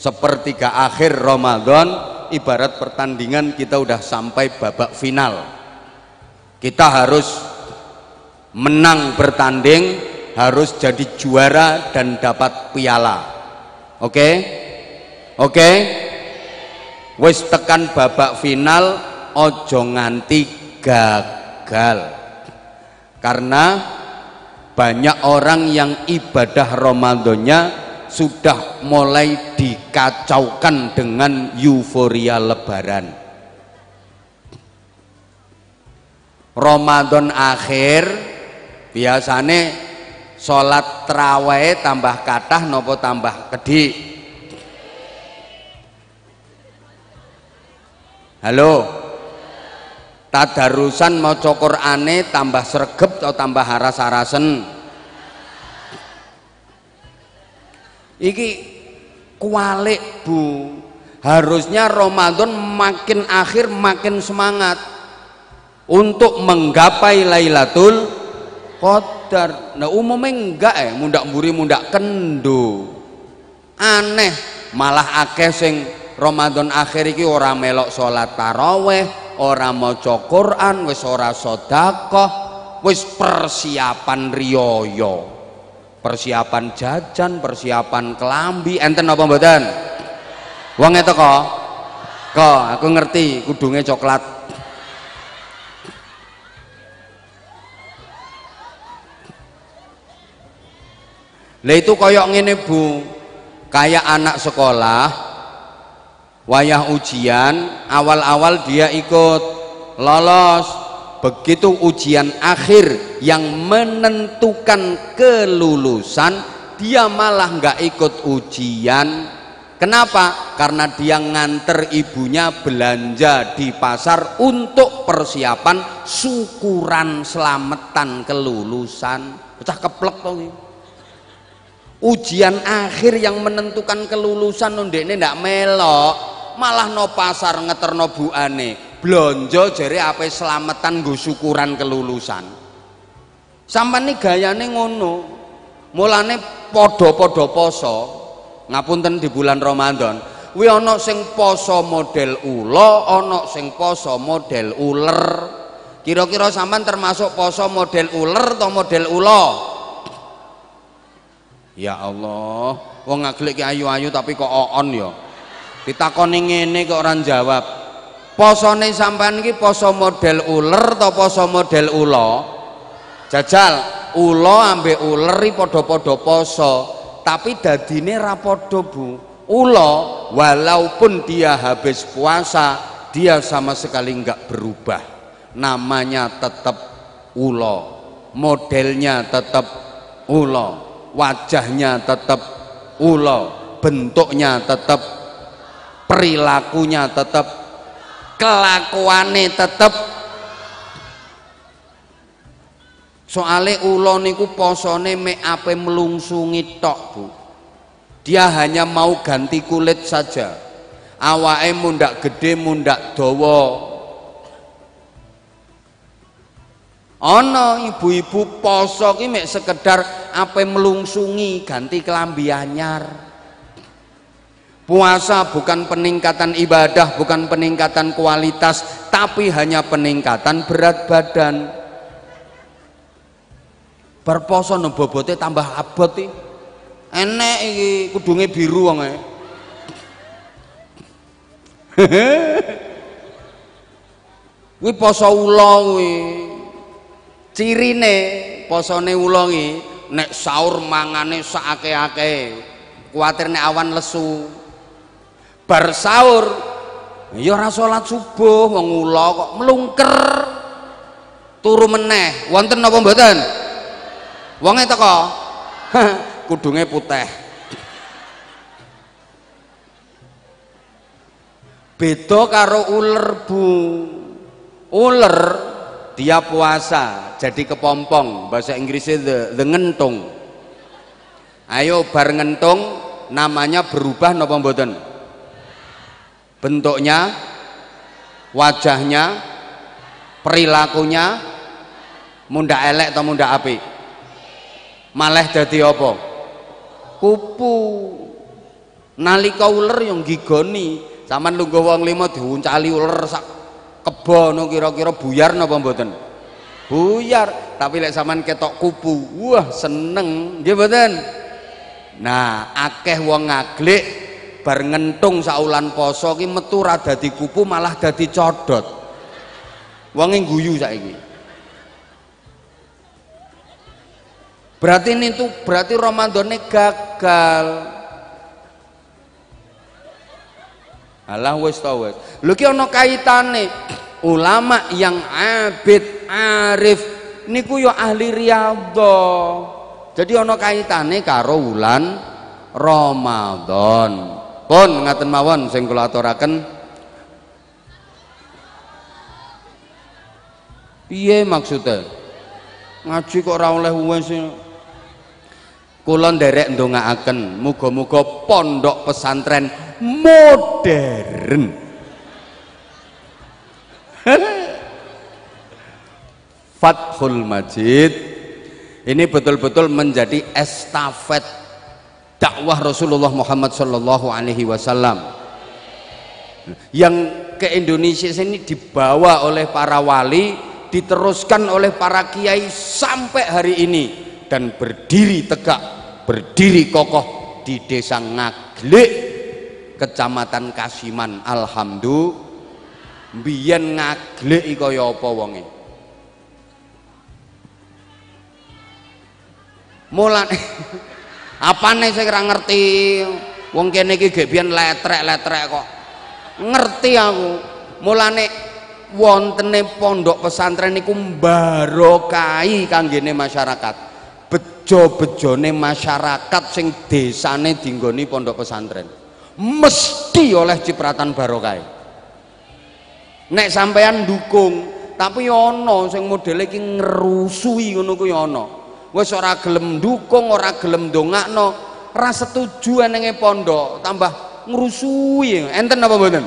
sepertiga akhir Ramadan ibarat pertandingan kita udah sampai babak final kita harus menang bertanding harus jadi juara dan dapat piala oke okay? oke okay? wis tekan babak final ojo nganti gagal karena banyak orang yang ibadah Ramadannya sudah mulai dikacaukan dengan euforia lebaran Ramadan akhir biasanya sholat terawih tambah katah nopo tambah kedik halo tadarusan mau cokor aneh tambah sergep atau tambah haras harasan. Iki kualik Bu. Harusnya Ramadan makin akhir makin semangat untuk menggapai Lailatul Qadar. Nah umumnya enggak ya, eh. mundak buri mundak kendo. Aneh, malah akeh sing Ramadan akhir iki orang melok sholat taraweh, ora maca Quran, wes ora sodako, wes persiapan rioyo persiapan jajan persiapan kelambi enten apa mboten wong itu e kok kok aku ngerti kudungnya coklat lah itu koyok ngene bu kayak anak sekolah wayah ujian awal-awal dia ikut lolos begitu ujian akhir yang menentukan kelulusan dia malah nggak ikut ujian kenapa? karena dia nganter ibunya belanja di pasar untuk persiapan syukuran selamatan kelulusan pecah keplek tuh ujian akhir yang menentukan kelulusan ini ndak melok malah no pasar ngeterno buane blonjo jadi apa selamatan gue syukuran kelulusan nih gaya nih ngono mulane podo podo poso ngapunten di bulan Ramadan wi ono sing poso model ulo ono sing poso model uler kira-kira sampean termasuk poso model uler atau model ulo ya Allah wong ngaglik ayu-ayu tapi kok oon ya ditakoni ngene kok orang jawab posone sampean iki poso model ular, atau poso model ulo, jajal ulo ambek i podo podo poso tapi dadine rapodo Bu ulo walaupun dia habis puasa dia sama sekali enggak berubah namanya tetap ulo, modelnya tetap ulo, wajahnya tetap ulo, bentuknya tetap perilakunya tetap Kelakuannya tetap. soale ula niku posone me ape melungsungi tok Bu dia hanya mau ganti kulit saja awake mundak gede mundak dawa ana ibu-ibu poso ki mek sekedar ape melungsungi ganti kelambi anyar Puasa bukan peningkatan ibadah, bukan peningkatan kualitas, tapi hanya peningkatan berat badan. Berposo nebobote tambah abot iki. Enek iki kudunge biru wong Kuwi poso ula kuwi. Cirine posone ula nek sahur mangane sak akeh-akeh. Kuwatir awan lesu, bar sahur ya ora salat subuh wong ula kok melungker turu meneh wonten napa mboten wonge teko kudunge putih beda karo uler bu uler dia puasa jadi kepompong bahasa Inggrisnya the, the ngentung ayo bar ngentung namanya berubah napa mboten bentuknya wajahnya perilakunya munda elek atau munda api malah jadi apa kupu nalika uler yang gigoni zaman lu wong lima diuncali uler sak kebo, no kira-kira buyar no, mboten buyar tapi lek zaman ketok kupu wah seneng nggih nah akeh wong ngaglik bar ngentung saulan poso ki metu ra dadi kupu malah dadi codot wonge guyu saiki berarti ini tuh berarti Ramadannya gagal Allah wis ta wis lho ki ana kaitane ulama yang abid arif niku yo ya ahli riyadhah jadi ana kaitane karo wulan Ramadan pun ngaten mawon sing kula aturaken piye maksudnya ngaji kok ora oleh wis kula nderek ndongaaken muga-muga pondok pesantren modern Fathul Majid ini betul-betul menjadi estafet dakwah Rasulullah Muhammad Shallallahu Alaihi Wasallam yang ke Indonesia ini dibawa oleh para wali diteruskan oleh para kiai sampai hari ini dan berdiri tegak berdiri kokoh di desa Ngaglik kecamatan Kasiman Alhamdulillah biyen Ngaglik ya apa wonge mulane nih saya kira ngerti wong kene iki gek biyen letrek-letrek kok ngerti aku mulane wontene pondok pesantren niku mbarokai kanggene masyarakat bejo-bejone masyarakat sing desane dinggoni pondok pesantren mesti oleh cipratan barokai nek sampean dukung tapi ana sing modele iki ngerusui ngono kuwi wis ora gelem ndukung ora gelem dongakno ra setuju enenge pondok tambah ngrusui enten apa mboten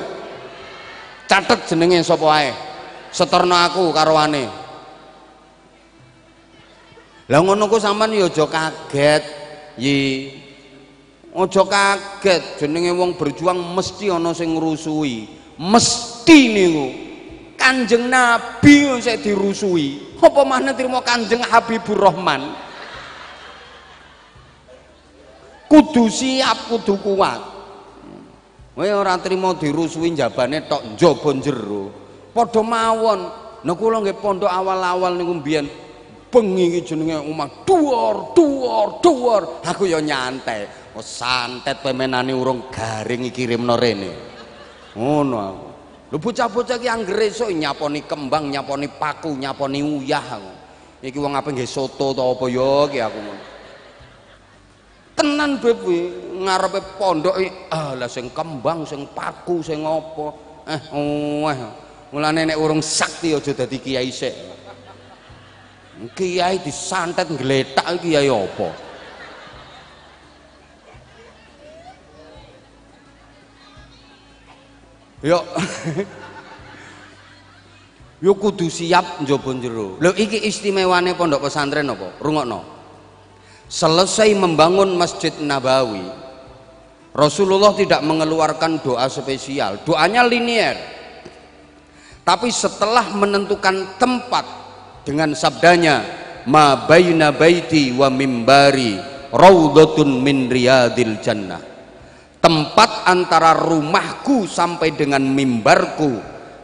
catet jenenge sapa ae seterno aku karwane, lah ngono ku sampean ya aja kaget yi aja kaget jenenge wong berjuang mesti ana sing ngrusui mesti niku kanjeng nabi saya dirusui apa mana terima kanjeng Habibur Rahman kudu siap kudu kuat Wae orang trimo dirusui jabane tok njaba jeru, Padha mawon. Nek nah, kula pondok awal-awal nih mbiyen bengi iki jenenge omah duwur, duwur, duwur. Aku ya nyantai. Oh santet pemenani urung garing kirim norene, rene. Ngono aku. Lho bocah-bocah ki esuk nyaponi kembang, nyaponi paku, nyaponi uyah aku. Iki wong apa nggih soto ta apa ya ki aku. Tenan beb ngarepe pondok ah lah sing kembang, sing paku, sing apa. Eh weh. Mulane nek urung sakti aja dadi kiai sik. Kiai disantet gletak kiai apa? Yo. Yo kudu siap njaba jero. Lho iki istimewane pondok pesantren apa? Rungokno. Selesai membangun Masjid Nabawi, Rasulullah tidak mengeluarkan doa spesial. Doanya linier. Tapi setelah menentukan tempat dengan sabdanya, ma baina baiti wa mimbari raudhatun min riyadil jannah tempat antara rumahku sampai dengan mimbarku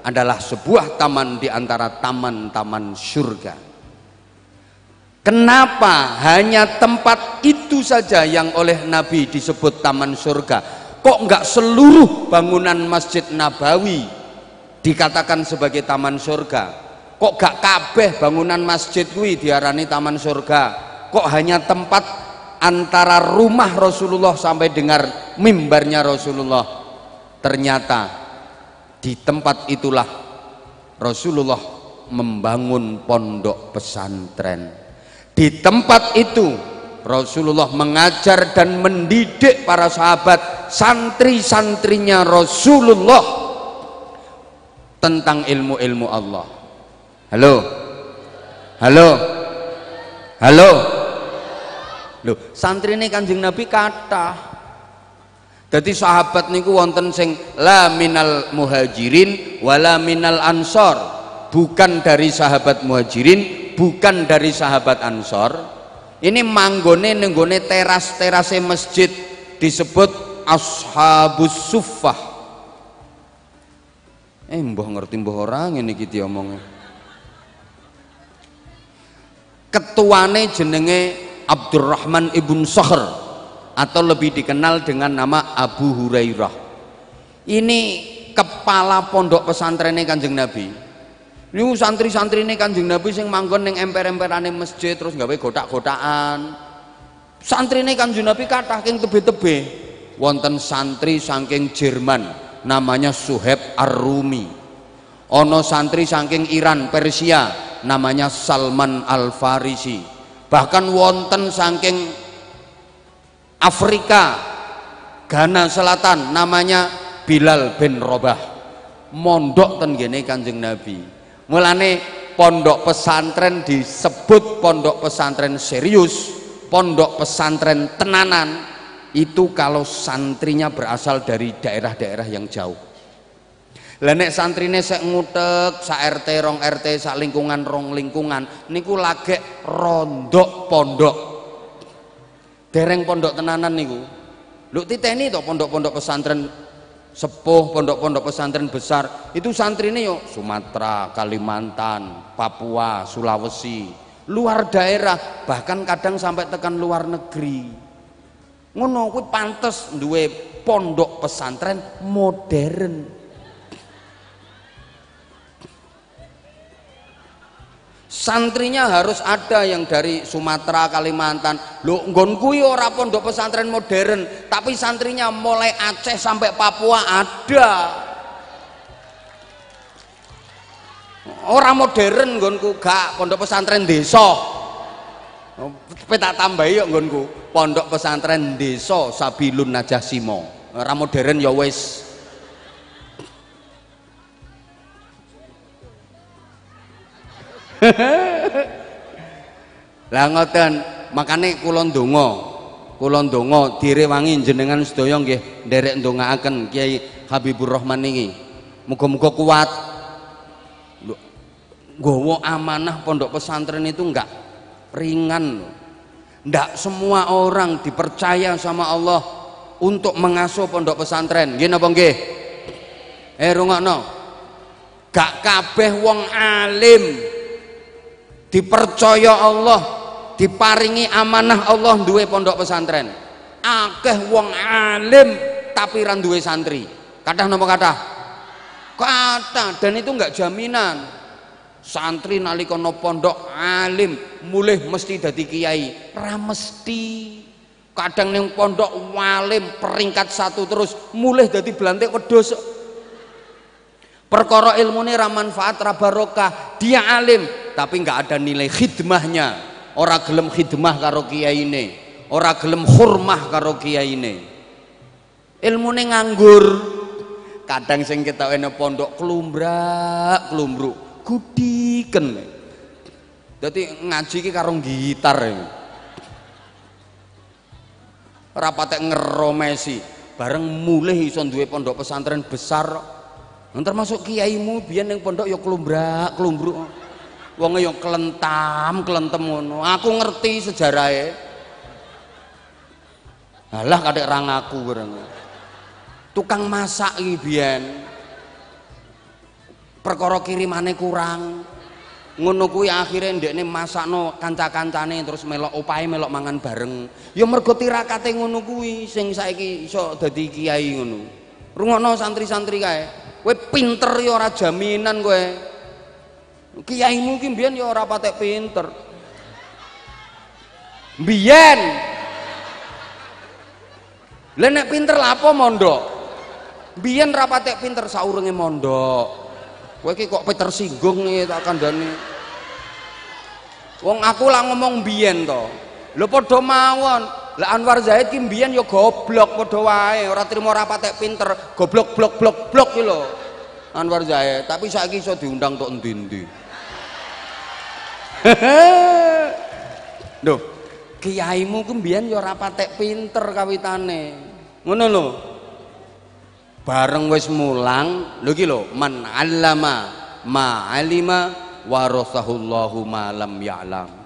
adalah sebuah taman di antara taman-taman surga. Kenapa hanya tempat itu saja yang oleh Nabi disebut taman surga? Kok nggak seluruh bangunan Masjid Nabawi dikatakan sebagai taman surga? Kok gak kabeh bangunan masjid kuwi diarani taman surga? Kok hanya tempat antara rumah Rasulullah sampai dengar mimbarnya Rasulullah ternyata di tempat itulah Rasulullah membangun pondok pesantren di tempat itu Rasulullah mengajar dan mendidik para sahabat santri-santrinya Rasulullah tentang ilmu-ilmu Allah halo halo halo Loh, santri santrine Kanjeng Nabi kata, jadi sahabat niku wonten sing la minal muhajirin wala minal ansor. Bukan dari sahabat muhajirin, bukan dari sahabat ansor. Ini manggone nenggone teras-terase masjid disebut ashabus sufah Eh mbah ngerti mbah orang ini gitu omongnya. Ketuane jenenge Abdurrahman ibn Sohr atau lebih dikenal dengan nama Abu Hurairah ini kepala pondok pesantrennya kanjeng Nabi ini santri-santri ini kanjeng Nabi sing manggon yang emper-emperane masjid terus boleh gotak gotaan santri ini kanjeng Nabi kata yang tebe-tebe wonten santri saking Jerman namanya Suheb Ar-Rumi ono santri saking Iran Persia namanya Salman Al-Farisi bahkan wonten saking Afrika Ghana Selatan namanya Bilal bin Robah mondok gini kanjeng Nabi mulane pondok pesantren disebut pondok pesantren serius pondok pesantren tenanan itu kalau santrinya berasal dari daerah-daerah yang jauh Lenek santrine sek ngutek, sak RT rong RT, sak lingkungan rong lingkungan niku lage rondok pondok. Dereng pondok tenanan niku. Lho titeni to pondok-pondok pesantren sepuh, pondok-pondok pesantren besar. Itu santrine yo Sumatera, Kalimantan, Papua, Sulawesi, luar daerah, bahkan kadang sampai tekan luar negeri. Ngono kuwi pantes duwe pondok pesantren modern. santrinya harus ada yang dari Sumatera, Kalimantan. Lo nggon kuwi pondok pesantren modern, tapi santrinya mulai Aceh sampai Papua ada. Orang modern ngonku gak pondok pesantren desa. Oh, petak tambah yuk ngonku pondok pesantren desa Sabilun Najah Simo. orang modern ya wes lah ngoten makane kula ndonga kula ndonga direwangi jenengan sedaya nggih nderek ndongaaken Kiai Habibur Rahman niki muga-muga kuat gowo amanah pondok pesantren itu enggak ringan enggak semua orang dipercaya sama Allah untuk mengasuh pondok pesantren nggih napa nggih eh rungokno gak kabeh wong alim dipercaya Allah diparingi amanah Allah duwe pondok pesantren akeh wong alim tapi ran santri kadah nopo kata? kata dan itu enggak jaminan santri nalika pondok alim mulih mesti dadi kiai ra mesti kadang ning pondok walim peringkat satu terus mulih dadi belantik wedhus perkara ini ra manfaat ra barokah dia alim tapi nggak ada nilai khidmahnya ora gelem khidmah karo ini ora gelem hormah karo ini ini nganggur kadang sing kita ene pondok klumbrak klumbruk gudiken jadi ngaji ki karo gitar ya e. rapatnya ngeromesi bareng mulih iso duwe pondok pesantren besar Ntar masuk kiaimu biar yang pondok yuk ya kelumbrak kelumbruk. Wong yuk ya kelentam kelentem ngono. Aku ngerti sejarah ya. Alah kadek rangaku bareng. Tukang masak iki biyen. Perkara kirimane kurang. Ngono kuwi akhire masak no kanca-kancane terus melok upai melok mangan bareng. Ya mergo tirakate ngono kuwi sing saiki iso dadi kiai ngono. Rungokno santri-santri kae kowe pinter ya ora jaminan kowe kiai mungkin mbiyen ya ora patek pinter mbiyen lenek nek pinter lapo mondok mbiyen rapatek patek pinter saurenge mondok kowe ki kok pinter singgung nih tak kandhane wong aku lah ngomong mbiyen to lho padha mawon lah Anwar Zaid Kimbian yo ya goblok padha wae ora trimo ora patek pinter goblok blok blok blok blok lho Anwar Zaid tapi saiki iso diundang tok endi-endi Duh, kiaimu Kimbian mbiyen ora ya patek pinter kawitane. Ngono lho. Bareng wis mulang, lho iki lho, man allama ma alima warasahullahu ma lam ya'lam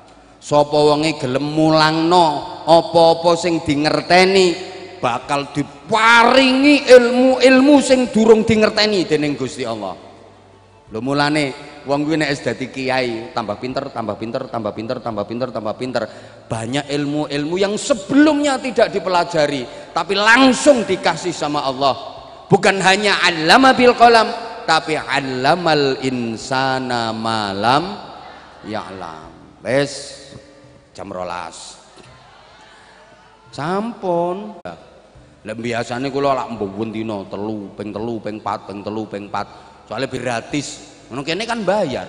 sapa wonge gelem mulangno opo apa sing dingerteni bakal diparingi ilmu-ilmu sing durung dingerteni dening Gusti Allah. Lho mulane wong kuwi nek kiai, tambah pinter, tambah pinter, tambah pinter, tambah pinter, tambah pinter. Banyak ilmu-ilmu yang sebelumnya tidak dipelajari, tapi langsung dikasih sama Allah. Bukan hanya allama bil qalam, tapi allamal insana malam ya alam wes jam rolas sampun lah biasane kula lak mbuwun dina telu ping telu ping pat ping telu ping pat soalnya gratis ngono kene kan bayar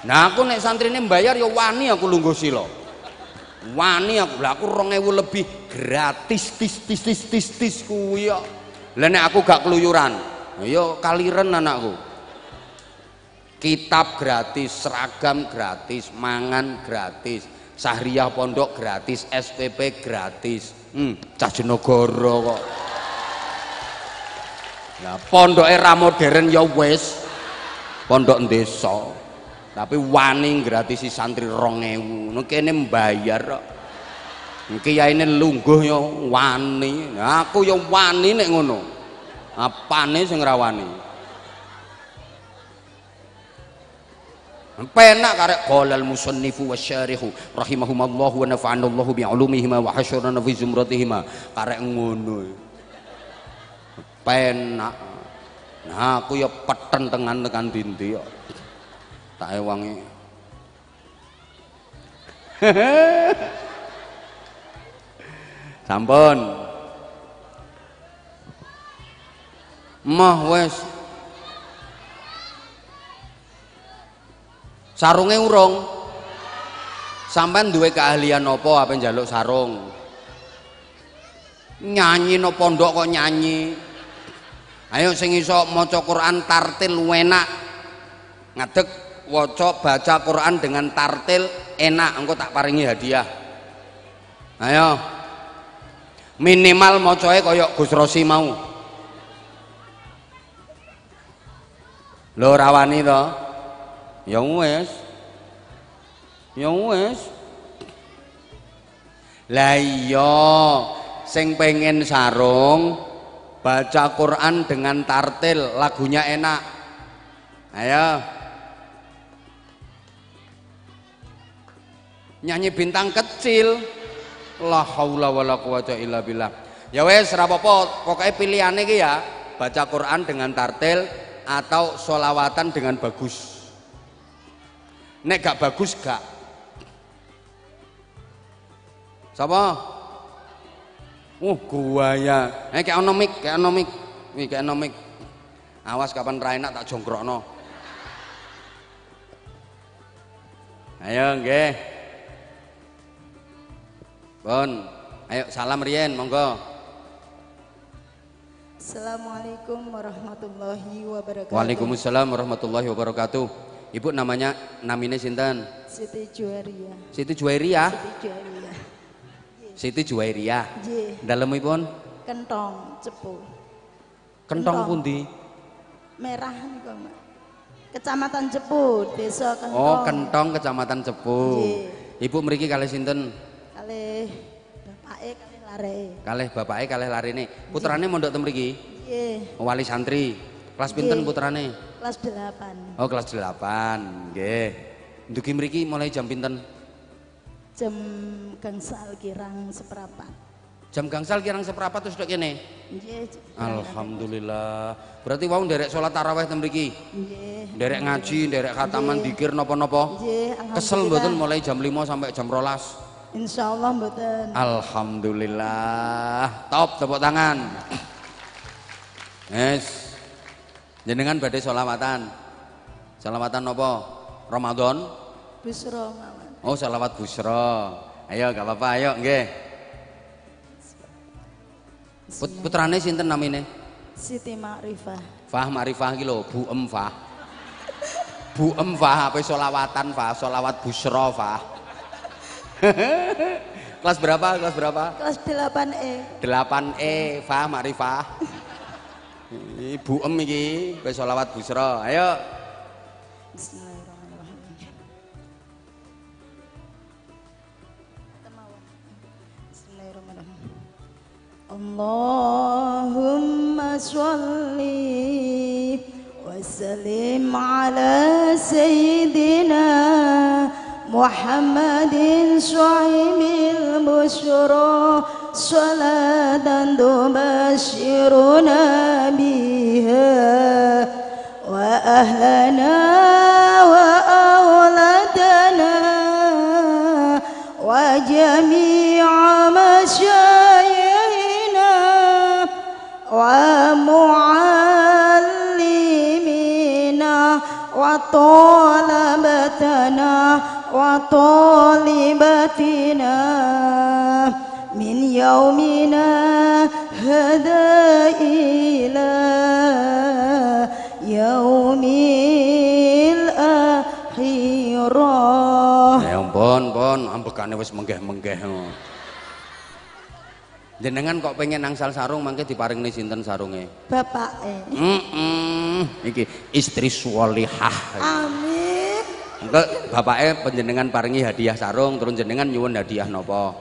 Nah aku nek santrine bayar, ya wani aku lungguh sila. Wani aku lah aku 2000 lebih gratis tis tis tis tis tis kuwi kok. Lah nek aku gak keluyuran, yo kaliren anakku kitab gratis seragam gratis mangan gratis sahriah pondok gratis SPP gratis hmm, cah jenogoro kok Nah, pondoke modern ya wis. Pondok desa. Tapi wani gratis santri 2000. Nek kene mbayar kok. Kiyaine lungguh ya wani. Nah, aku ya wani nek ngono apane sing rawani penak karek qolal musannifu wasyarihu rahimahumallahu wa nafa'anallahu bi'ulumihima wa hasyurana fi zumratihima karek ngono penak nah aku ya peten tengan tekan dindi kok ya. tak ewangi sampun mah wes sarunge urung sampean dua keahlian apa apa njaluk sarung nyanyi no pondok kok nyanyi ayo sing iso maca Quran tartil enak ngadeg waca baca Quran dengan tartil enak engko tak paringi hadiah ayo minimal mocoe koyok Gus Rosi mau lo rawani to? Ya wes, Ya wes, Lah iya, sing pengen sarung baca Quran dengan tartil, lagunya enak. Ayo. Nyanyi bintang kecil. La haula wala quwata illa billah. Ya wes rapopo pokoknya pilihannya ya baca Quran dengan tartil, atau solawatan dengan bagus nek gak bagus gak siapa oh uh, gua ya eh kayak onomik kayak onomik nih kayak onomik awas kapan Raina tak jongkrok no, ayo nggih bon. ayo salam Rien monggo Assalamualaikum warahmatullahi wabarakatuh. Waalaikumsalam warahmatullahi wabarakatuh. Ibu namanya namine sinten? Siti Juwairia. Siti Juwairia? Siti Juwairia. Siti Juwairia. Nggih. Dalemipun kentong cepu. Kentong, pundi? Merah niku, Mbak. Kecamatan Cepu, Desa Kentong. Oh, Kentong Kecamatan Cepu. Ibu meriki kali sinten? Kalih lareke. Kalih bapake, lari larine. Putrane mondok ten mriki? Nggih. Wali santri. Kelas pinten putrane? Kelas delapan. Oh, kelas 8. Nggih. Ndugi mriki mulai jam pinten? Jam gangsal kirang seperapat. Jam gangsal kirang seperapat terus sudah kene. Nggih. Alhamdulillah. Berarti wau nderek salat tarawih ten mriki. Nggih. ngaji, nderek khataman dzikir nopo napa Nggih. Kesel betul mulai jam lima sampai jam rolas. Insya Allah mboten. Alhamdulillah. Top tepuk tangan. Yes. Jenengan badai sholawatan. Salawatan apa? Ramadan? Busro mawon. Oh, sholawat busro. Ayo gak apa-apa, ayo nggih. Put putrane sinten namine? Siti Ma'rifah. Fah Ma'rifah iki Bu Em Bu Em Fah apa salawatan Fah, Salawat busro Fah. kelas berapa? Kelas berapa? Kelas 8E. 8E, Fah Marifah. Ibu Em iki, wis selawat Busra. Ayo. Allahumma sholli wa sallim ala sayyidina محمد صاحب البشرى صلاة تبشرنا بها وأهلنا وأولادنا وجميع مشايخنا ومعلمنا وطلبتنا وطالبتنا من يومنا هدى إلى يوم akhirah. Ya ampun, bon, ambekane wis menggeh-menggeh. Oh. Jenengan kok pengen nangsal sarung mangke diparingne sinten sarunge? Bapake. Heeh. Mm -mm. Iki istri sholihah. Amin. Bapak bapake penjenengan paringi hadiah sarung turun jenengan nyuwun hadiah nopo.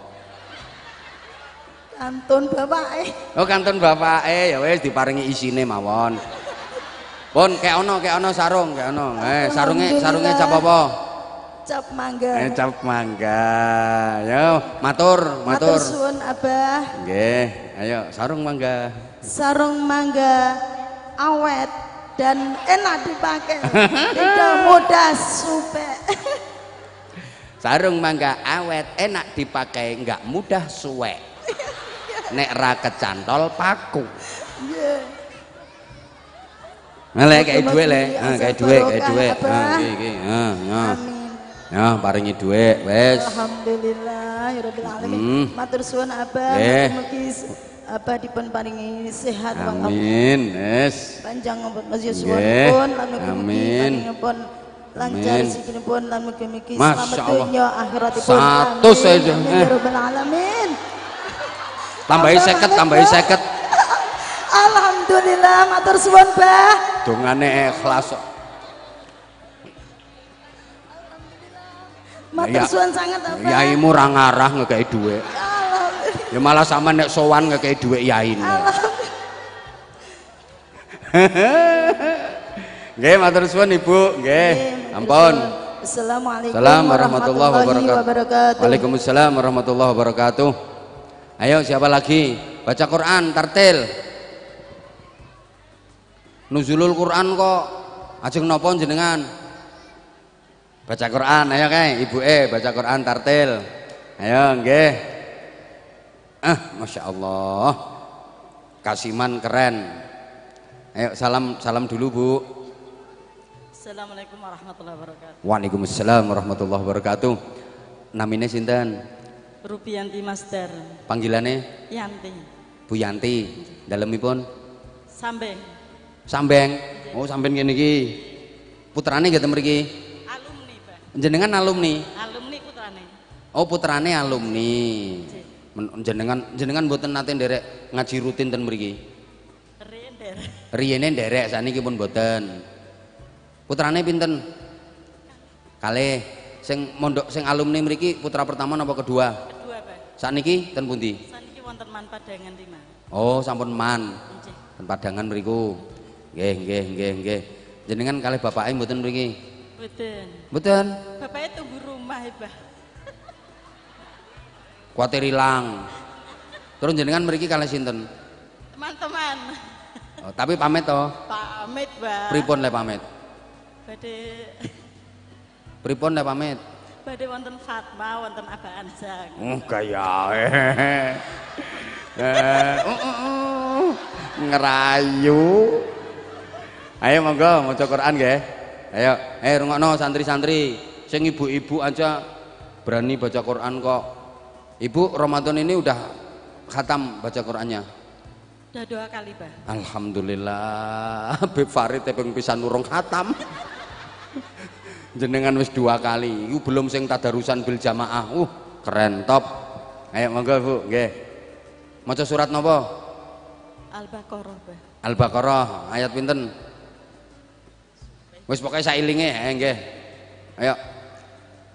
Kantun eh. Oh kantun eh, ya wis diparingi isine mawon. Pun kayak ono kayak ono sarung kayak ono. Eh sarungnya sarungnya cap apa? Cap mangga. Eh cap mangga. Yo ya, matur matur. Matur suwun Abah. Nggih, ayo sarung mangga. Sarung mangga awet dan enak dipakai tidak mudah sobek sarung mangga awet enak dipakai nggak mudah suwek nek ra kecantol paku iya. Malah kayak duit le, ya, ah, kayak duit, kayak duit. Nah, iki, ah, iya, iya, Ya, paringi duit, wes. Alhamdulillah, ya rabbil alamin. Hmm. Matur suwun abah, mugi apa dipun paringi sehat amin yes panjang umur Mas Yusuf pun lan pun lancar rezekinipun lan mugi-mugi selamat dunya akhiratipun satu saja eh. Ya alamin tambahi seket tambahi seket Alhamdulillah matur suwun Mbah dongane ikhlas kok Matur ya, suwun sangat apa Yaimu ra ngarah ngekeki dhuwit ya malah sama nek sowan nggak kayak duit yain Nggih matur suwun Ibu, nggih. Ampun. Assalamualaikum warahmatullahi wabarakatuh. Waalaikumsalam warahmatullahi wabarakatuh. Ayo siapa lagi? Baca Quran tartil. Nuzulul Quran kok ajeng napa jenengan? Baca Quran ayo kae, E, baca Quran tartil. Ayo nggih ah masya Allah kasiman keren ayo salam salam dulu bu Assalamualaikum warahmatullahi wabarakatuh Waalaikumsalam warahmatullahi wabarakatuh Namine Sinten Rupianti Master panggilannya Yanti Bu Yanti dalemipun Sambeng Sambeng oh sambeng gini ki putrane gitu mereka alumni pak jenengan alumni alumni putrane oh putrane alumni Jadi. Iya jenengan jenengan buatan nate nderek ngaji rutin ten mriki riyen nderek riyene nderek saniki pun mboten putrane pinten Kalle, sing mondok sing alumni mriki putra pertama napa kedua kedua Pak sakniki ten pundi sakniki wonten man padangan lima oh sampun man ten padangan mriku nggih nggih nggih nggih jenengan bapak bapake mboten mriki mboten mboten bapake tunggu rumah Pak kuatir hilang terus jenengan meriki kali sinten teman-teman oh, tapi pamit toh pamit bang. pripun le pamit badhe pripun le pamit badhe wonten Fatma wonten Abah Anjang oh uh, kaya eh uh, uh, uh, ngerayu ayo monggo maca Quran nggih ayo eh rungokno santri-santri sing ibu-ibu aja berani baca Quran kok Ibu Ramadan ini udah khatam baca Qurannya. Udah dua kali, Bah. Alhamdulillah. Habib Farid tepeng pisan urung khatam. Jenengan wis dua kali. Ibu belum sing tadarusan bil jamaah. Uh, keren top. Ayo monggo, Bu. Nggih. Maca surat nopo? Al-Baqarah, Bah. Al-Baqarah ayat pinten? Wis pokoke sailinge, eh, nggih. Ayo.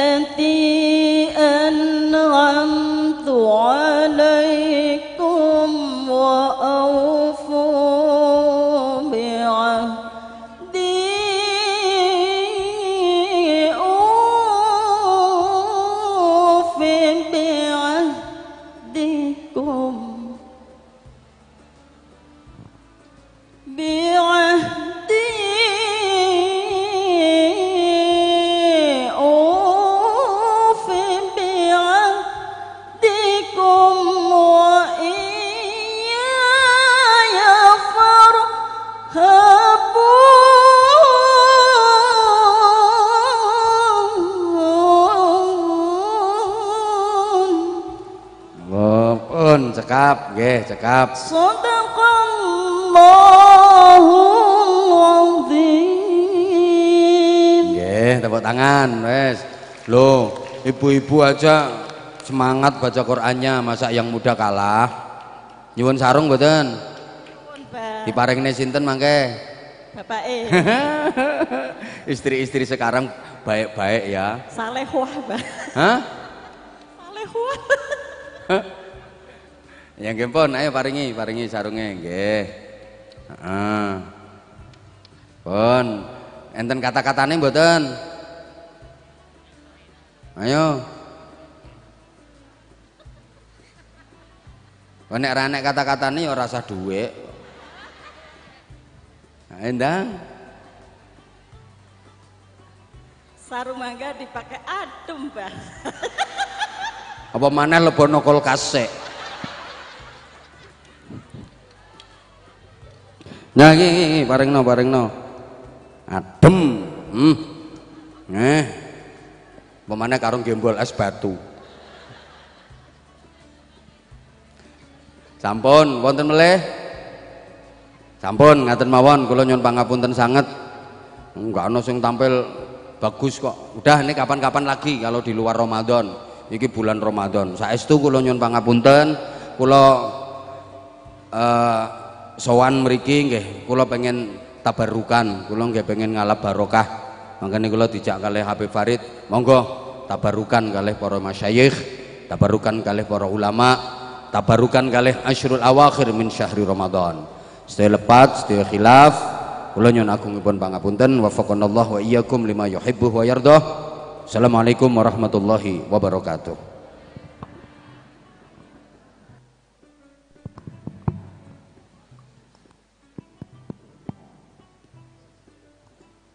التي Sun cekap, nggih cekap. Sadaqallahul Nggih, tepuk tangan wes. Lo, ibu-ibu aja semangat baca Qur'annya, masa yang muda kalah. Nyuwun sarung mboten? Diparingne sinten mangke? Bapak E. Istri-istri sekarang baik-baik ya. Salehah, Mbak. Hah? Yang gempon, ayo paringi, paringi sarungnya, nggih. Heeh. Pun enten kata katanya mboten? Ayo. Kok ranek kata-katane ya ora usah dhuwit. Endang. Sarung mangga dipakai adem, Bang. Apa mana lebono kulkas Nah bareng no, bareng no. Adem. Hmm. eh pemana karung gembol es batu. Sampun wonten meleh. Sampun ngaten mawon kula nyuwun pangapunten sanget. Enggak ana sing tampil bagus kok. Udah ini kapan-kapan lagi kalau di luar Ramadan. Ini bulan Ramadan. Saestu kula nyuwun pangapunten, kula eh uh, sowan meriki nggih kula pengen tabarukan kula nggih pengen ngalap barokah makanya kula dijak kalih Habib Farid monggo tabarukan kalih para masyayikh tabarukan kalih para ulama tabarukan kalih asyrul awakhir min syahri Ramadan sedaya lepat sedaya khilaf kula nyuwun agungipun pangapunten wafaqanallahu wa iyyakum lima yuhibbu wa yardah Assalamualaikum warahmatullahi wabarakatuh